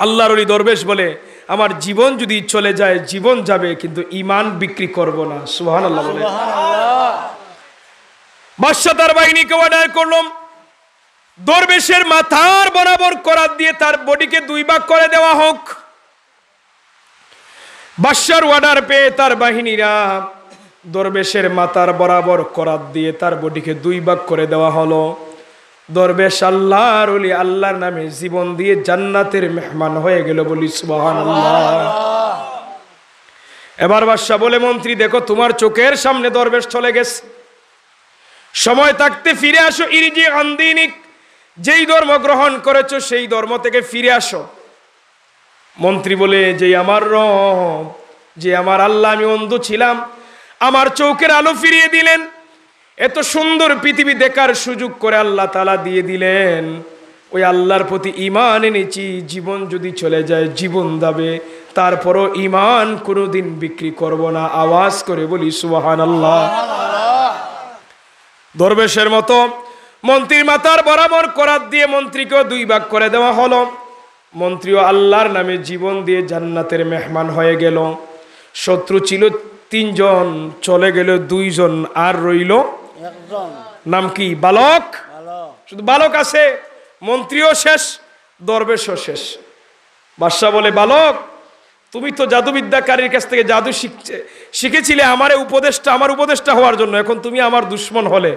আল্লাহর অলি দরবেশ বলে আমার জীবন যদি চলে যায় জীবন যাবে কিন্তু ইমান বিক্রি করব না সুহান আল্লাহ বলে বাদশাহ তার বাহিনীকে অর্ডার করলাম দরবেশের মাথার বরাবর করাত দিয়ে তার বডিকে দুই ভাগ করে দেওয়া হোক বাদশার অর্ডার পেয়ে তার বাহিনীরা দরবেশের মাথার বরাবর করাত দিয়ে তার বডিকে দুই ভাগ করে দেওয়া হলো দরবেশ আল্লাহর অলি আল্লাহর নামে জীবন দিয়ে জান্নাতের মেহমান হয়ে গেল বলি সুবাহান এবার বাদশাহ বলে মন্ত্রী দেখো তোমার চোখের সামনে দরবেশ চলে গেছে সময় থাকতে ফিরে আসো ইরিজি আন্দিনিক যেই ধর্ম গ্রহণ করেছো সেই ধর্ম থেকে ফিরে আসো মন্ত্রী বলে যে আমার র যে আমার আল্লাহ আমি অন্ধ ছিলাম আমার চৌকের আলো ফিরিয়ে দিলেন এত সুন্দর পৃথিবী দেখার সুযোগ করে আল্লাহ তালা দিয়ে দিলেন ওই আল্লাহর প্রতি ইমান এনেছি জীবন যদি চলে যায় জীবন দাবে তারপরও ইমান কোনোদিন বিক্রি করব না আওয়াজ করে বলি সুবাহান আল্লাহ দরবেশের মতো মন্ত্রীর মাতার বরাবর করাত দিয়ে মন্ত্রীকেও দুই ভাগ করে দেওয়া হলো মন্ত্রীও আল্লাহর নামে জীবন দিয়ে জান্নাতের মেহমান হয়ে গেল শত্রু ছিল তিনজন চলে গেল দুইজন আর রইল নাম কি বালক শুধু বালক আছে মন্ত্রীও শেষ দরবেশও শেষ বাদশাহ বলে বালক তুমি তো জাদুবিদ্যাকারীর কাছ থেকে জাদু শিখছে শিখেছিলে আমার উপদেশটা আমার উপদেশটা হওয়ার জন্য এখন তুমি আমার দুশ্মন হলে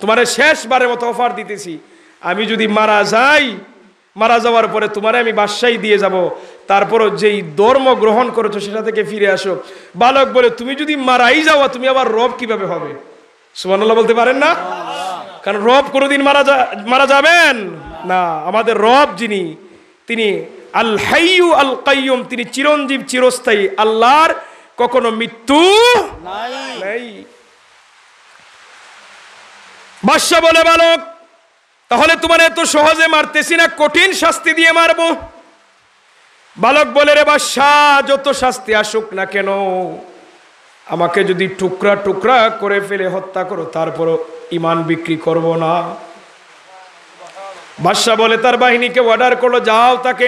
তোমার শেষবারের মতো অফার দিতেছি আমি যদি মারা যাই মারা যাওয়ার পরে তোমারে আমি বাসায় দিয়ে যাব তারপরও যেই ধর্ম গ্রহণ করেছো সেটা থেকে ফিরে আসো বালক বলে তুমি যদি মারাই যাও তুমি আবার রব কিভাবে হবে সুবানাল্লাহ বলতে পারেন না কারণ রব কোনোদিন মারা যা মারা যাবেন না আমাদের রব যিনি তিনি আল আল কাইয়ুম তিনি চিরঞ্জীব চিরস্থায়ী আল্লাহর কখনো মৃত্যু নাই বাদশা বলে বালক তাহলে তোমার এত সহজে মারতেছি না কঠিন শাস্তি দিয়ে মারব বালক বলে রে বাদশাহ যত শাস্তি আসুক না কেন আমাকে যদি টুকরা টুকরা করে ফেলে হত্যা করো তারপর ইমান বিক্রি করব না বাদশাহ বলে তার বাহিনীকে অর্ডার করলো যাও তাকে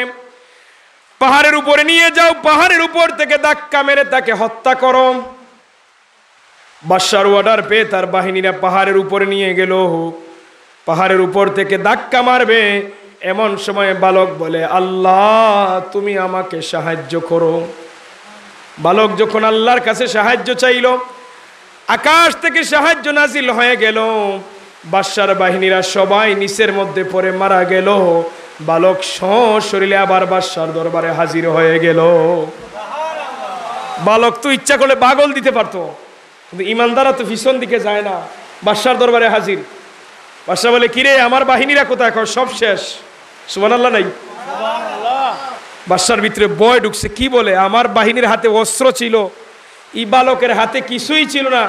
পাহাড়ের উপরে নিয়ে যাও পাহাড়ের উপর থেকে ধাক্কা মেরে তাকে হত্যা করো বাদশার অর্ডার পেয়ে তার বাহিনীরা পাহাড়ের উপরে নিয়ে গেল পাহাড়ের উপর থেকে ধাক্কা মারবে এমন সময় বালক বলে আল্লাহ তুমি আমাকে সাহায্য করো বালক যখন আল্লাহর কাছে সাহায্য চাইল আকাশ থেকে সাহায্য নাজিল হয়ে গেল বাদশার বাহিনীরা সবাই নিচের মধ্যে পড়ে মারা গেল বালক শরীরে আবার বাদশার দরবারে হাজির হয়ে গেল বালক তো ইচ্ছা করলে পাগল দিতে পারতো কিন্তু ইমানদারা তো ভীষণ দিকে যায় না বাদশার দরবারে হাজির বাদশাহ বলে কিরে আমার বাহিনীরা কোথায় এখন সব শেষ সুমান আল্লাহ নাই বাদশার ভিতরে বয় ঢুকছে কি বলে আমার বাহিনীর হাতে অস্ত্র ছিল ই বালকের হাতে কিছুই ছিল না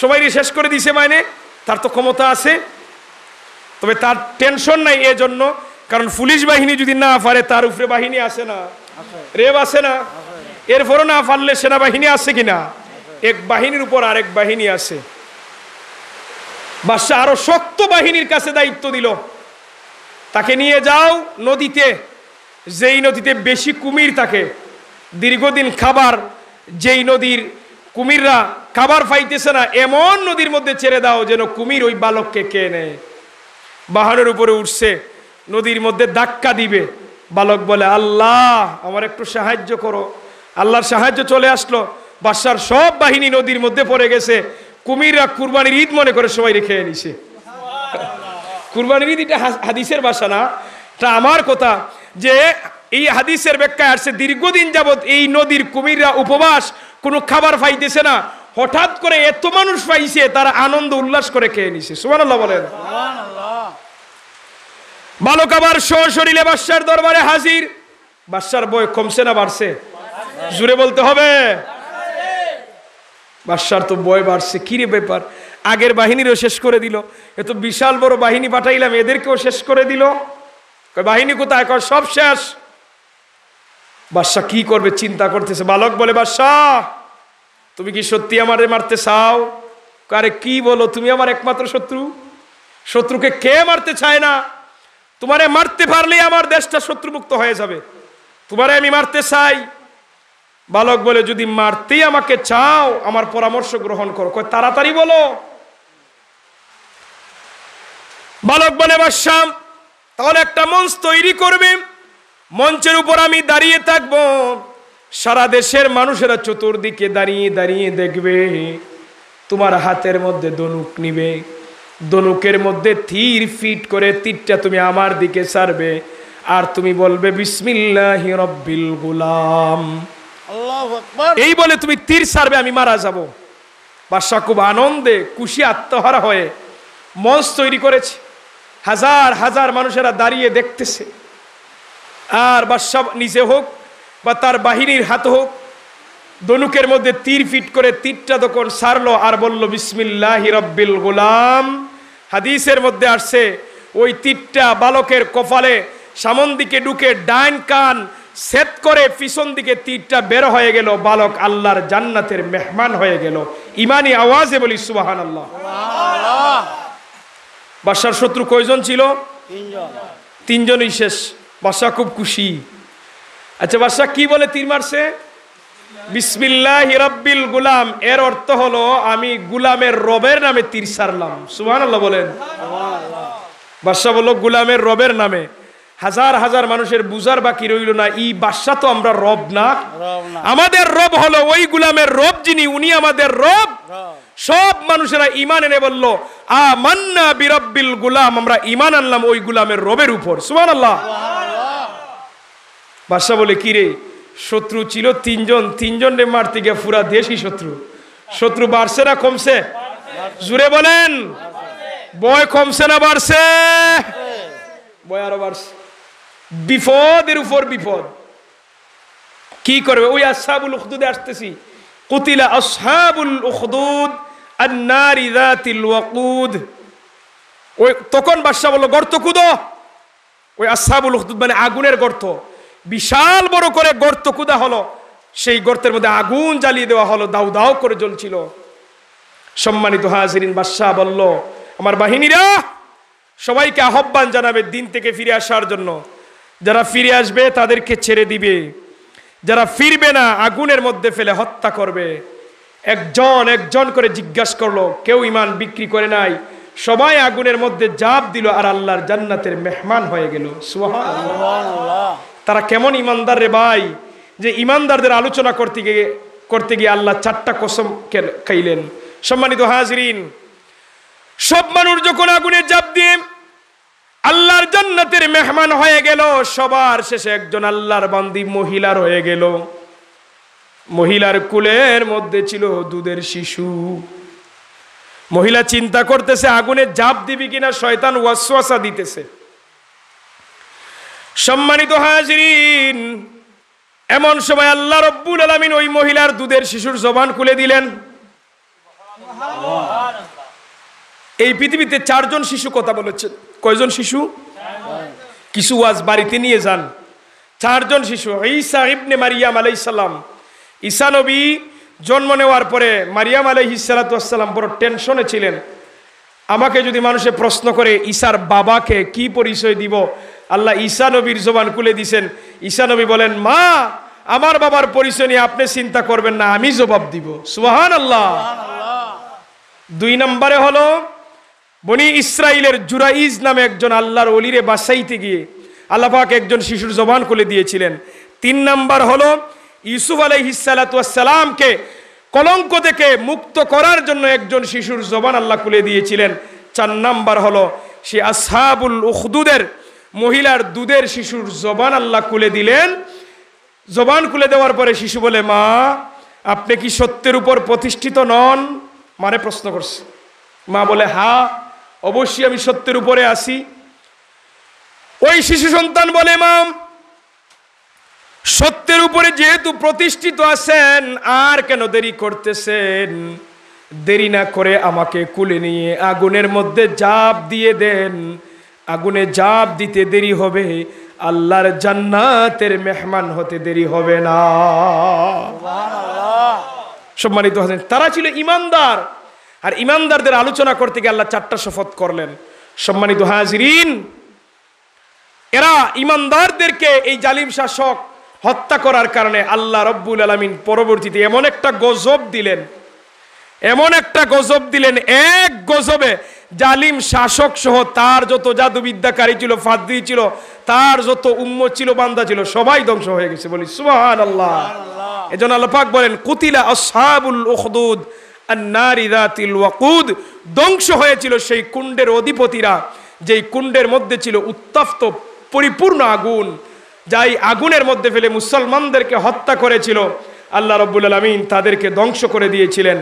সবাই শেষ করে দিছে মানে তার তো ক্ষমতা আছে তবে তার টেনশন নাই এজন্য কারণ পুলিশ বাহিনী যদি না পারে তার উপরে বাহিনী আসে না রেব আসে না এরপরও না পারলে সেনাবাহিনী আছে কিনা এক বাহিনীর উপর আরেক বাহিনী আছে বাদশাহ আরো শক্ত বাহিনীর কাছে দায়িত্ব দিল তাকে নিয়ে যাও নদীতে যেই নদীতে বেশি কুমির থাকে দীর্ঘদিন খাবার যেই নদীর কুমিররা খাবার পাইতেছে না এমন নদীর মধ্যে ছেড়ে দাও যেন কুমির ওই বালককে কে নেয় বাহানের উপরে উঠছে নদীর মধ্যে ধাক্কা দিবে বালক বলে আল্লাহ আমার একটু সাহায্য করো আল্লাহর সাহায্য চলে আসলো বাসার সব বাহিনী নদীর মধ্যে পড়ে গেছে কুমিররা কুরবানির ঈদ মনে করে সবাই রেখে নিছে কুরবানির ঈদ এটা হাদিসের বাসা না তা আমার কথা যে এই হাদিসের ব্যাখ্যায় আসছে দীর্ঘদিন যাবৎ এই নদীর কুমিররা উপবাস কোনো খাবার পাইতেছে না হঠাৎ করে এত মানুষ পাইছে তারা আনন্দ উল্লাস করে খেয়ে নিছে সুমান আল্লাহ বলেন বালক আবার সরিলে বাদশার দরবারে হাজির বাদশার বয় কমছে না বাড়ছে জুড়ে বলতে হবে বাদশার তো বয় বাড়ছে কিরে ব্যাপার আগের বাহিনীরও শেষ করে দিল এ তো বিশাল বড় বাহিনী পাঠাইলাম এদেরকেও শেষ করে দিল বাহিনী কোথায় কর সব শেষ বাদশাহ কি করবে চিন্তা করতেছে বালক বলে বাদশাহ তুমি কি সত্যি আমারে মারতে চাও আরে কি বলো তুমি আমার একমাত্র শত্রু শত্রুকে কে মারতে চায় না তোমারে মারতে পারলেই আমার দেশটা শত্রুমুক্ত হয়ে যাবে তোমারে আমি মারতে চাই বালক বলে যদি মারতেই আমাকে চাও আমার পরামর্শ গ্রহণ করো কয় তাড়াতাড়ি বলো বালক বলে বাসাম তাহলে একটা মঞ্চ তৈরি করবে মঞ্চের উপর আমি দাঁড়িয়ে থাকব সারা দেশের মানুষেরা চতুর্দিকে দাঁড়িয়ে দাঁড়িয়ে দেখবে তোমার হাতের মধ্যে দনুক নিবে দনুকের মধ্যে থির ফিট করে তীরটা তুমি আমার দিকে সারবে আর তুমি বলবে বিসমিল্লাহ রব্বিল গুলাম এই বলে তুমি তীর সারবে আমি মারা যাব বাদশাহ খুব আনন্দে খুশি আত্মহারা হয়ে মঞ্চ তৈরি করেছে হাজার হাজার মানুষেরা দাঁড়িয়ে দেখতেছে আর বাদশাহ নিজে হোক বা তার বাহিনীর হাত হোক দনুকের মধ্যে তীর ফিট করে তীরটা তখন সারলো আর বলল বিসমিল্লাহ হিরব্বিল গোলাম হাদিসের মধ্যে আসছে ওই তীরটা বালকের কপালে সামন দিকে ঢুকে ডাইন কান সেত করে পিছন দিকে তীরটা বের হয়ে গেল বালক আল্লাহর জান্নাতের মেহমান হয়ে গেল ইমানি আওয়াজে বলি সুবাহান আল্লাহ বাসার শত্রু কয়জন ছিল তিনজনই শেষ বাদশাহ খুব খুশি আচ্ছা বাদশাহ কি বলে তীর মারছে বিসমিল্লাহ রব্বিল গুলাম এর অর্থ হলো আমি গুলামের রবের নামে তীর সারলাম সুহান বলেন বাদশাহ বলল গুলামের রবের নামে হাজার হাজার মানুষের বুজার বাকি রইল না এই বাদশাহ তো আমরা রব না আমাদের রব হলো ওই গুলামের রব যিনি উনি আমাদের রব সব মানুষেরা ইমান এনে বলল আ মান্না বিরব্বিল গুলাম আমরা ইমান আনলাম ওই গুলামের রবের উপর সুমান আল্লাহ বাদশাহ বলে কিরে রে শত্রু ছিল তিনজন তিনজনে মারতে গিয়ে পুরা দেশই শত্রু শত্রু বাড়ছে না কমছে জুড়ে বলেন বয় কমছে না বাড়ছে বয় আরো বাড়ছে বিপদের উপর বিপদ কি করবে ওই আসাবুল উখদুদে আসতেছি কুতিলা আসাবুল উখদুদ আন্নারি যাতিল ওয়াকুদ ওই তখন বাদশা বলল গর্ত কুদো ওই আসাবুল উখদুদ মানে আগুনের গর্ত বিশাল বড় করে গর্ত কুদা হলো সেই গর্তের মধ্যে আগুন জ্বালিয়ে দেওয়া হলো দাউ দাউ করে জ্বলছিল সম্মানিত হাজরিন বাদশাহ বলল আমার বাহিনীরা সবাইকে আহ্বান জানাবে দিন থেকে ফিরে আসার জন্য যারা ফিরে আসবে তাদেরকে ছেড়ে দিবে যারা ফিরবে না আগুনের মধ্যে ফেলে হত্যা করবে একজন একজন করে জিজ্ঞাসা করলো কেউ ইমান বিক্রি করে নাই সবাই আগুনের মধ্যে জাপ দিল আর আল্লাহর জান্নাতের মেহমান হয়ে গেল সুহান তারা কেমন ইমানদার রে ভাই যে ইমানদারদের আলোচনা করতে গিয়ে করতে গিয়ে আল্লাহ চারটা কসম খাইলেন সম্মানিত হাজরিন সব মানুষ যখন আগুনে জাপ দিয়ে আল্লাহর জান্নাতের মেহমান হয়ে গেল সবার শেষে একজন আল্লাহর বান্দি মহিলার হয়ে গেল মহিলার কুলের মধ্যে ছিল দুধের শিশু মহিলা চিন্তা করতেছে আগুনে জাপ দিবি কিনা শয়তান ওয়াসওয়াসা দিতেছে সম্মানিত হাজরিন এমন সময় আল্লাহ রব্বুল আলমিন ওই মহিলার দুধের শিশুর জবান খুলে দিলেন এই পৃথিবীতে চারজন শিশু কথা বলেছেন কয়জন শিশু কিছু ওয়াজ বাড়িতে নিয়ে যান চারজন শিশু ঈসা ইবনে মারিয়াম আলাইসাল্লাম ঈসা নবী জন্ম নেওয়ার পরে মারিয়াম আলাই ইসালাতাম বড় টেনশনে ছিলেন আমাকে যদি মানুষে প্রশ্ন করে ঈশার বাবাকে কি পরিচয় দিব আল্লাহ ঈশা নবীর জবান খুলে দিছেন ঈশা নবী বলেন মা আমার বাবার পরিচয় নিয়ে আপনি চিন্তা করবেন না আমি জবাব দিব সুহান আল্লাহ দুই নম্বরে হলো বনি ইসরায়েলের জুরাইজ নামে একজন আল্লাহর অলিরে বাসাইতে গিয়ে আল্লাহাক একজন শিশুর জবান খুলে দিয়েছিলেন তিন নম্বর হলো ইউসুফ আলহিসালাতামকে কলঙ্ক থেকে মুক্ত করার জন্য একজন শিশুর জবান আল্লাহ খুলে দিয়েছিলেন চার নাম্বার হলো সে আসহাবুল উখদুদের মহিলার দুধের শিশুর জবান আল্লাহ খুলে দিলেন জবান খুলে দেওয়ার পরে শিশু বলে মা আপনি কি সত্যের উপর প্রতিষ্ঠিত নন মানে প্রশ্ন করছে মা বলে হা অবশ্যই আমি সত্যের উপরে আসি ওই শিশু সন্তান বলে মাম সত্যের উপরে যেহেতু প্রতিষ্ঠিত আছেন আর কেন দেরি করতেছেন দেরি না করে আমাকে কুলে নিয়ে আগুনের মধ্যে জাপ দিয়ে দেন আগুনে জাপ দিতে দেরি হবে আল্লাহর জান্নাতের মেহমান হতে দেরি হবে না সম্মানিত হাসেন তারা ছিল ইমানদার আর ইমানদারদের আলোচনা করতে গিয়ে আল্লাহ চারটা শপথ করলেন সম্মানিত হাজরিন এরা ইমানদারদেরকে এই জালিম শাসক হত্যা করার কারণে আল্লাহ রব্বুল আলমিন পরবর্তীতে এমন একটা গজব দিলেন এমন একটা গজব দিলেন এক গজবে জালিম শাসক সহ তার যত জাদুবিদ্যাকারী ছিল ফাদ্রি ছিল তার যত উম্ম ছিল বান্দা ছিল সবাই ধ্বংস হয়ে গেছে বলি সুহান আল্লাহ এজন আল্লাহাক বলেন কুতিলা আসহাবুল উখদুদ ধ্বংস হয়েছিল সেই কুণ্ডের অধিপতিরা যেই কুণ্ডের মধ্যে ছিল উত্তপ্ত পরিপূর্ণ আগুন যাই আগুনের মধ্যে ফেলে মুসলমানদেরকে হত্যা করেছিল আল্লাহ রব্বুল আলমিন তাদেরকে ধ্বংস করে দিয়েছিলেন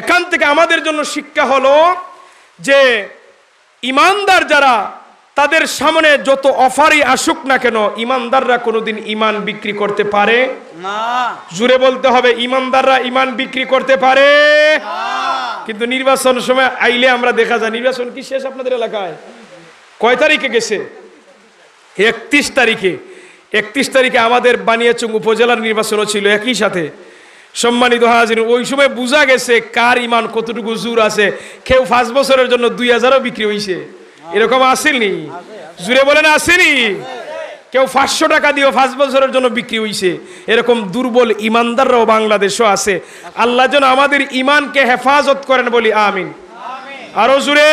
এখান থেকে আমাদের জন্য শিক্ষা হলো যে ইমানদার যারা তাদের সামনে যত অফারই আসুক না কেন ইমানদাররা কোনোদিন ইমান বিক্রি করতে পারে জুড়ে বলতে হবে ইমানদাররা ইমান বিক্রি করতে পারে কিন্তু নির্বাচন সময় আইলে আমরা দেখা যায় নির্বাচন কি শেষ আপনাদের এলাকায় কয় তারিখে গেছে একত্রিশ তারিখে একত্রিশ তারিখে আমাদের বানিয়াচুং উপজেলার নির্বাচনও ছিল একই সাথে সম্মানিত হাজির ওই সময় বোঝা গেছে কার ইমান কতটুকু জোর আছে কেউ পাঁচ বছরের জন্য দুই হাজারও বিক্রি হয়েছে এরকম আসেনি জুড়ে বলেন আসেনি কেউ পাঁচশো টাকা দিয়েও পাঁচ বছরের জন্য বিক্রি হয়েছে এরকম দুর্বল ইমানদাররাও বাংলাদেশও আছে আল্লাহ যেন আমাদের ইমানকে হেফাজত করেন বলি আমিন আরো জুড়ে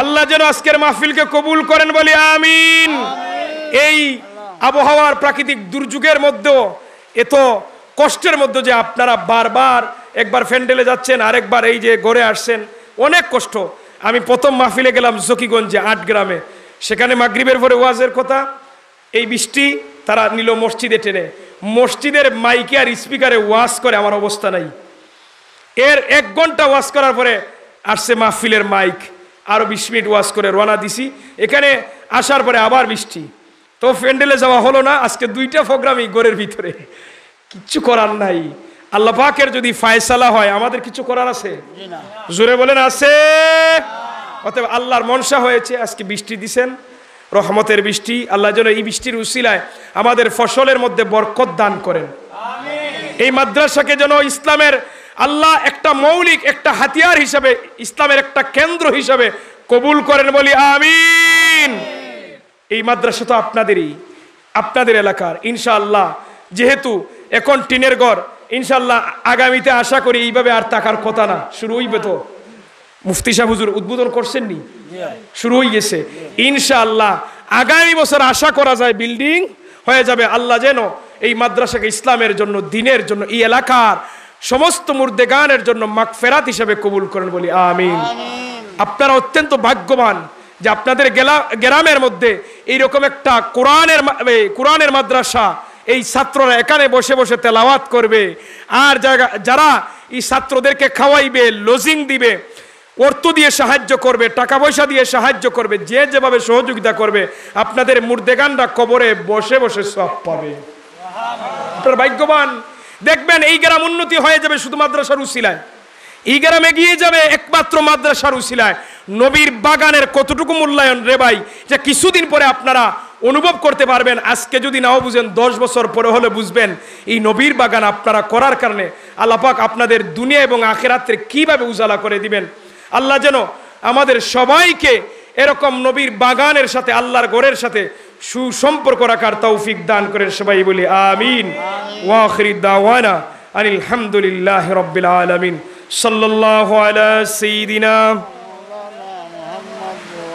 আল্লাহ যেন আজকের মাহফিলকে কবুল করেন বলি আমিন এই আবহাওয়ার প্রাকৃতিক দুর্যোগের মধ্যেও এত কষ্টের মধ্যে যে আপনারা বারবার একবার ফ্যান্ডেলে যাচ্ছেন আরেকবার এই যে গড়ে আসছেন অনেক কষ্ট আমি প্রথম মাহফিলে গেলাম জকিগঞ্জে আট গ্রামে সেখানে মাগরীবের পরে ওয়াজের কথা এই বৃষ্টি তারা নিল মসজিদে টেনে মসজিদের মাইকে আর স্পিকারে ওয়াশ করে আমার অবস্থা নাই এর এক ঘন্টা ওয়াশ করার পরে আসছে মাহফিলের মাইক আরও বিশ মিনিট ওয়াশ করে রওনা দিছি এখানে আসার পরে আবার বৃষ্টি তো ফ্যান্ডেলে যাওয়া হলো না আজকে দুইটা প্রোগ্রামই গড়ের ভিতরে কিচ্ছু করার নাই আল্লাহ পাকের যদি ফায়সালা হয় আমাদের কিছু করার আছে জুড়ে বলেন আছে অতএব আল্লাহর মনসা হয়েছে আজকে বৃষ্টি দিছেন রহমতের বৃষ্টি আল্লাহ যেন এই বৃষ্টির উসিলায় আমাদের ফসলের মধ্যে বরকত দান করেন এই মাদ্রাসাকে যেন ইসলামের আল্লাহ একটা মৌলিক একটা হাতিয়ার হিসাবে ইসলামের একটা কেন্দ্র হিসাবে কবুল করেন বলি আমিন এই মাদ্রাসা তো আপনাদেরই আপনাদের এলাকার ইনশাআল্লাহ যেহেতু এখন টিনের ঘর ইনশাল্লাহ আগামীতে আশা করি এইভাবে আর তাকার কথা না শুরু হইবে তো মুফতি সাহ হুজুর উদ্বোধন করছেন নি শুরু হয়ে গেছে ইনশাল্লাহ আগামী বছর আশা করা যায় বিল্ডিং হয়ে যাবে আল্লাহ যেন এই মাদ্রাসাকে ইসলামের জন্য দিনের জন্য এই এলাকার সমস্ত মুর্দে গানের জন্য মাক ফেরাত হিসেবে কবুল করেন বলি আমিন আপনারা অত্যন্ত ভাগ্যবান যে আপনাদের গ্রামের মধ্যে এইরকম একটা কোরআনের কোরআনের মাদ্রাসা এই ছাত্ররা এখানে বসে বসে তেলাওয়াত করবে আর যারা এই ছাত্রদেরকে খাওয়াইবে লজিং দিবে অর্থ দিয়ে সাহায্য করবে টাকা পয়সা দিয়ে সাহায্য করবে যে যেভাবে সহযোগিতা করবে আপনাদের মুর্দেগানরা কবরে বসে বসে সব পাবে আপনার ভাগ্যবান দেখবেন এই গ্রাম উন্নতি হয়ে যাবে শুধু মাদ্রাসার উশিলায় এই গ্রামে গিয়ে যাবে একমাত্র মাদ্রাসার উশিলায় নবীর বাগানের কতটুকু মূল্যায়ন রে ভাই যে কিছুদিন পরে আপনারা অনুভব করতে পারবেন আজকে যদি নাও বুঝেন দশ বছর পরে হলে বুঝবেন এই নবীর বাগান আপনারা করার কারণে আল্লাপাক আপনাদের দুনিয়া এবং আখেরাত্রে কিভাবে উজালা করে দিবেন আল্লাহ যেন আমাদের সবাইকে এরকম নবীর বাগানের সাথে আল্লাহর গোড়ের সাথে সুসম্পর্ক রাখার তৌফিক দান করেন সবাই বলি আমিন ওয়াখরি দাওয়ানা আনিল হামদুলিল্লাহ রব্বিল আলমিন সাল্লাহ আলা সঈদিনা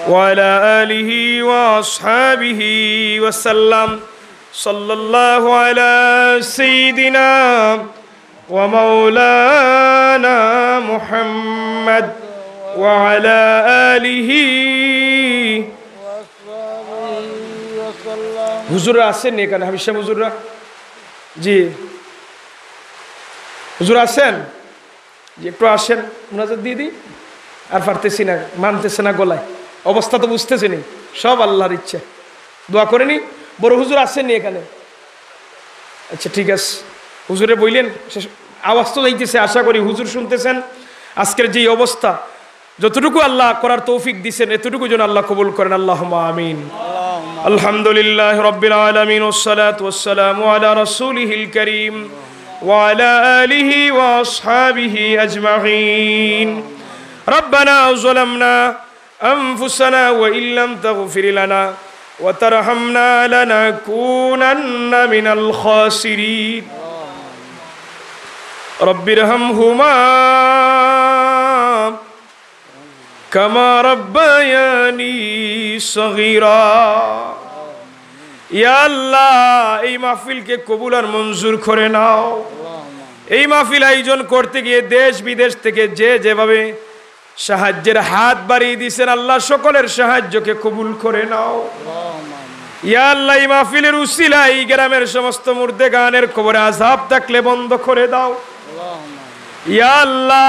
وعلى آله وأصحابه وسلم صلى الله على سيدنا ومولانا محمد وعلى آله হুজুরা আছেন এখানে হাবিশ্যাম হুজুররা জি হুজুর আছেন একটু আসেন ওনাদের দিদি আর পারতেছি না মানতেছে না গলায় অবস্থা তো বুঝতেছেনি সব আল্লাহর ইচ্ছে দোয়া করেনি বড় হুজুর আসেননি এখানে আচ্ছা ঠিক আছে হুজুরে বইলেন আওয়াজ তো যাইতেছে আশা করি হুজুর শুনতেছেন আজকের যে অবস্থা যতটুকু আল্লাহ করার তৌফিক দিছেন এতটুকু যেন আল্লাহ কবুল করেন আল্লাহ আমিন আলহামদুলিল্লাহ রবিল আলমিন ওসালাতাম আলা রসুলহিল করিম وعلى آله وأصحابه أجمعين ربنا ظلمنا أنفسنا وإن لم تغفر لنا وترحمنا لنكونن من الخاسرين رب ارحمهما كما ربياني صغيرا يا الله اي এই মাহফিলকে কবুল আর মঞ্জুর করে নাও এই মাহফিল আয়োজন করতে গিয়ে দেশ বিদেশ থেকে যে যেভাবে সাহায্যের হাত বাড়িয়ে দিয়েছেন আল্লাহ সকলের সাহায্যকে কবুল করে নাও ইয়া আল্লাহ মাহফিলের উসিলা এই গ্রামের সমস্ত মুর্দে গানের কবরে আজাব থাকলে বন্ধ করে দাও ইয়া আল্লাহ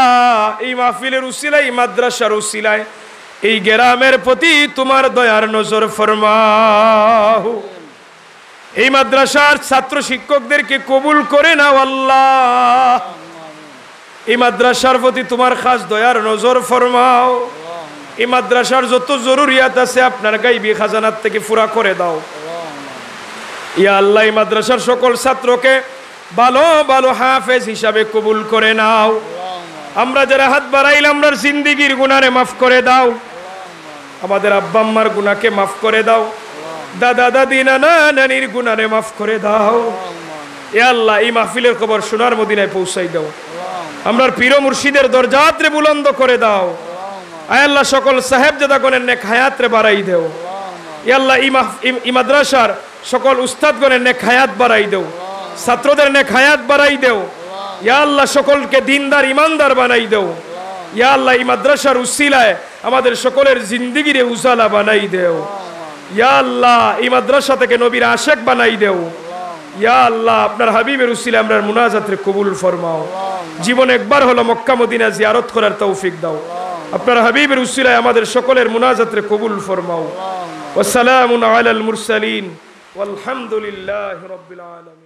এই মাহফিলের এই মাদ্রাসার উসিলায় এই গ্রামের প্রতি তোমার দয়ার নজর ফরমাহ এই মাদ্রাসার ছাত্র শিক্ষকদেরকে কবুল করে নাও আল্লাহ এই মাদ্রাসার প্রতি তোমার খাস দয়ার নজর ফরমাও এই মাদ্রাসার যত জরুরিয়াত আছে আপনার গাইবি খাজানার থেকে ফুরা করে দাও ইয়া আল্লাহ এই মাদ্রাসার সকল ছাত্রকে ভালো ভালো হাফেজ হিসাবে কবুল করে নাও আমরা যারা হাত বাড়াইলাম আমরা জিন্দিগির গুণারে মাফ করে দাও আমাদের আব্বা আম্মার গুণাকে মাফ করে দাও দাদা দাদি নানা নানির গুণারে মাফ করে দাও এ আল্লাহ এই মাহফিলের খবর সোনার মদিনায় পৌঁছাই দাও আমরা পীর মুর্শিদের দরজাত্রে বুলন্দ করে দাও আয় আল্লাহ সকল সাহেবজাদাগণের নেক হায়াত্রে বাড়াই দেও ইয়াল্লাহ ই মাদ্রাসার সকল উস্তাদগণের নেক হায়াত বাড়াই দেও ছাত্রদের নেক হায়াত বাড়াই দেও ইয়াল্লাহ সকলকে দিনদার ইমানদার বানাই দেও ইয়াল্লাহ ইমাদ্রাসার উসিলায় আমাদের সকলের জিন্দিগিরে উজালা বানাই দেও ইয়াল্লাহ ইমাদ্রাসা মাদ্রাসা থেকে নবীর আশেক বানাই দেও ইয়াল্লাহ আপনার হাবিবের উসিলা আমরা মুনাজাত্রে কবুল ফরমাও জীবন একবার হলো মক্কা মদিনা জিয়ারত করার তৌফিক দাও আপনার হাবিবের উসিলায় আমাদের সকলের মুনাজাতে কবুল ফরমাও ওসালামুন আলাল মুরসালিন আলহামদুলিল্লাহ রবিল